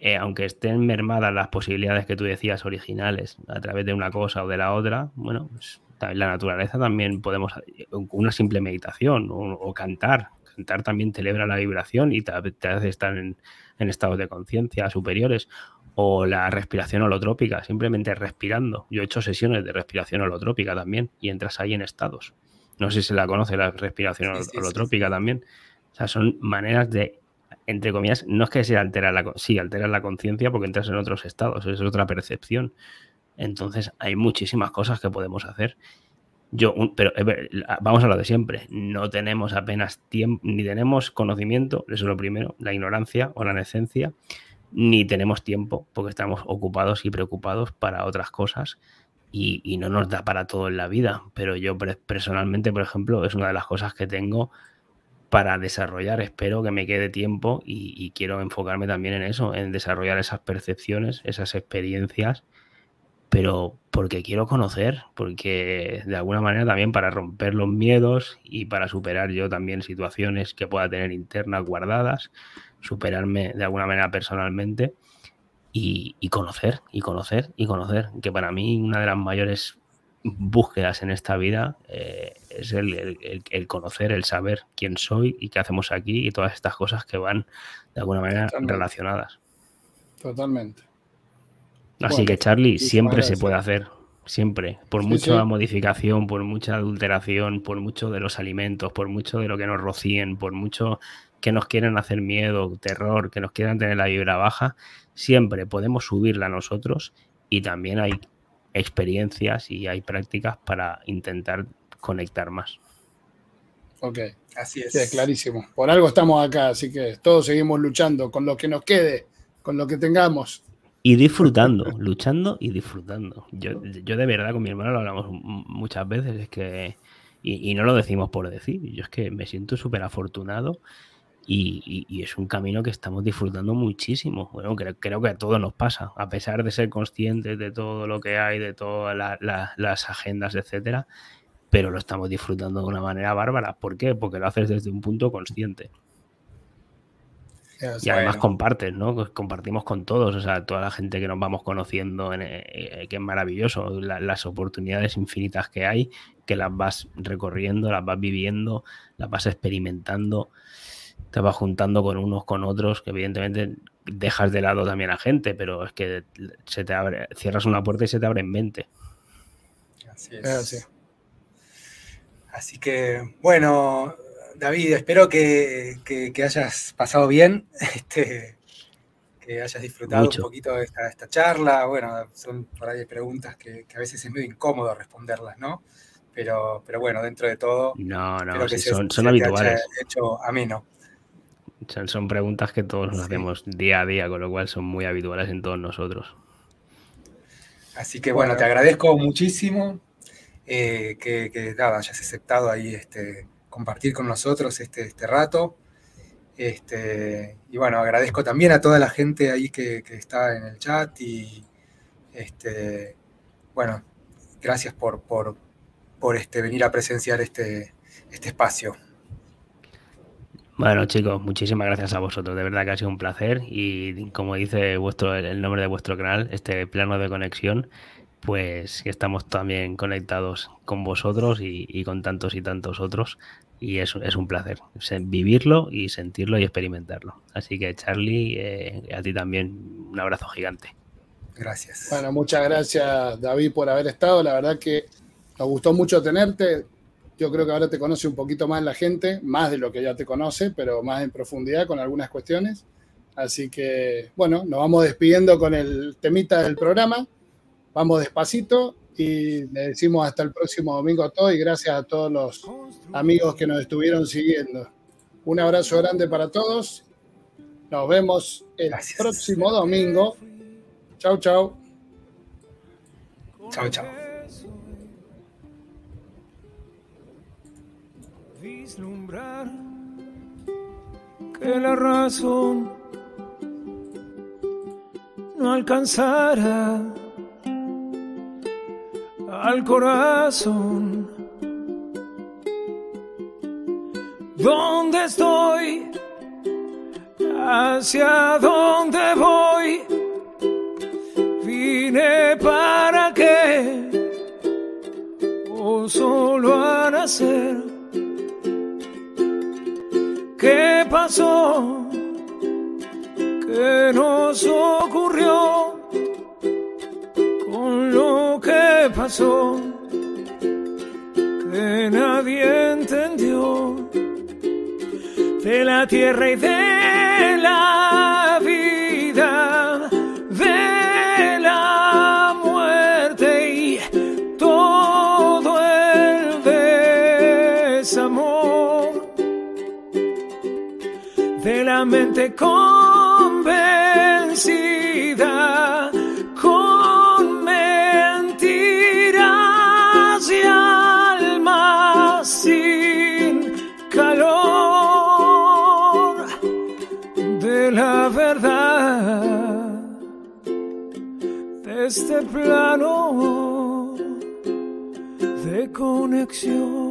eh, aunque estén mermadas las posibilidades que tú decías originales a través de una cosa o de la otra, bueno, pues, la naturaleza también podemos, una simple meditación o, cantar, cantar también celebra la vibración y te, hace estar en, estados de conciencia superiores o la respiración holotrópica, simplemente respirando. Yo he hecho sesiones de respiración holotrópica también y entras ahí en estados. No sé si se la conoce la respiración holotrópica también. O sea, son maneras de entre comillas, no es que se altera la, la conciencia porque entras en otros estados, es otra percepción. Entonces hay muchísimas cosas que podemos hacer. Yo, pero eh, vamos a lo de siempre, no tenemos apenas tiempo, ni tenemos conocimiento, eso es lo primero, la ignorancia o la necencia ni tenemos tiempo porque estamos ocupados y preocupados para otras cosas y, y no nos da para todo en la vida. Pero yo personalmente, por ejemplo, es una de las cosas que tengo para desarrollar. Espero que me quede tiempo y, quiero enfocarme también en eso, en desarrollar esas percepciones, esas experiencias, pero porque quiero conocer, porque de alguna manera también para romper los miedos y para superar yo también situaciones que pueda tener internas guardadas, superarme de alguna manera personalmente. y conocer, y conocer, y conocer, que para mí una de las mayores búsquedas en esta vida eh, es el, conocer, el saber quién soy y qué hacemos aquí y todas estas cosas que van de alguna manera relacionadas. Totalmente. Así que Charlie, siempre se puede hacer, siempre. Por mucha modificación, por mucha adulteración, por mucho de los alimentos, por mucho de lo que nos rocíen, por mucho que nos quieran hacer miedo, terror, que nos quieran tener la vibra baja, siempre podemos subirla nosotros y también hay experiencias y hay prácticas para intentar conectar más. Ok, así es. Sí, clarísimo. Por algo estamos acá, así que todos seguimos luchando con lo que nos quede, con lo que tengamos. Y disfrutando, (laughs) luchando y disfrutando. Yo, yo, de verdad con mi hermano lo hablamos muchas veces, es que, y, y no lo decimos por decir, yo es que me siento súper afortunado y, es un camino que estamos disfrutando muchísimo. Bueno, creo, que a todos nos pasa, a pesar de ser conscientes de todo lo que hay, de todas las agendas, etcétera, pero lo estamos disfrutando de una manera bárbara. ¿Por qué? Porque lo haces desde un punto consciente. y además compartes, ¿no? Pues compartimos con todos, o sea, toda la gente que nos vamos conociendo, eh, eh, que es maravilloso, las oportunidades infinitas que hay, que las vas recorriendo, las vas viviendo, las vas experimentando te vas juntando con unos, con otros, que evidentemente dejas de lado también a gente, pero es que se te cierras una puerta y se te abre en mente. Así es. Así. que, bueno, David, espero que, hayas pasado bien, (laughs) este, que hayas disfrutado un poquito de esta, charla. Bueno, son por ahí preguntas que, a veces es medio incómodo responderlas, ¿no? Pero, pero bueno, dentro de todo. No, no, se, son, son se Hecho no son preguntas que todos nos hacemos día a día, con lo cual son muy habituales en todos nosotros. Así que bueno, te agradezco muchísimo eh, que, que hayas aceptado ahí este, compartir con nosotros este, este rato. Este, y bueno, agradezco también a toda la gente ahí que, está en el chat y este, bueno, gracias por, este, venir a presenciar este, este espacio. Bueno, chicos, muchísimas gracias a vosotros. De verdad que ha sido un placer. Y como dice vuestro, el nombre de vuestro canal, este plano de conexión, pues estamos también conectados con vosotros y, con tantos y tantos otros. Y es, es, un placer vivirlo y sentirlo y experimentarlo. Así que, Charlie, eh, a ti también un abrazo gigante. Gracias. Bueno, muchas gracias, David, por haber estado. La verdad que nos gustó mucho tenerte yo creo que ahora te conoce un poquito más la gente, más de lo que ya te conoce, pero más en profundidad con algunas cuestiones. Así que, bueno, nos vamos despidiendo con el temita del programa. Vamos despacito y le decimos hasta el próximo domingo a todos y gracias a todos los amigos que nos estuvieron siguiendo. Un abrazo grande para todos. Nos vemos el próximo domingo. Chau, chau. Chau, chau. Vislumbrar que la razón no alcanzará al corazón. ¿Dónde estoy? ¿Hacia dónde voy? ¿Vine para qué? ¿O solo a nacer? ¿Qué pasó? ¿Qué nos ocurrió? Con lo que pasó, que nadie entendió, de la tierra y de la convencida con mentiras y almas sin calor de la verdad de este plano de conexión.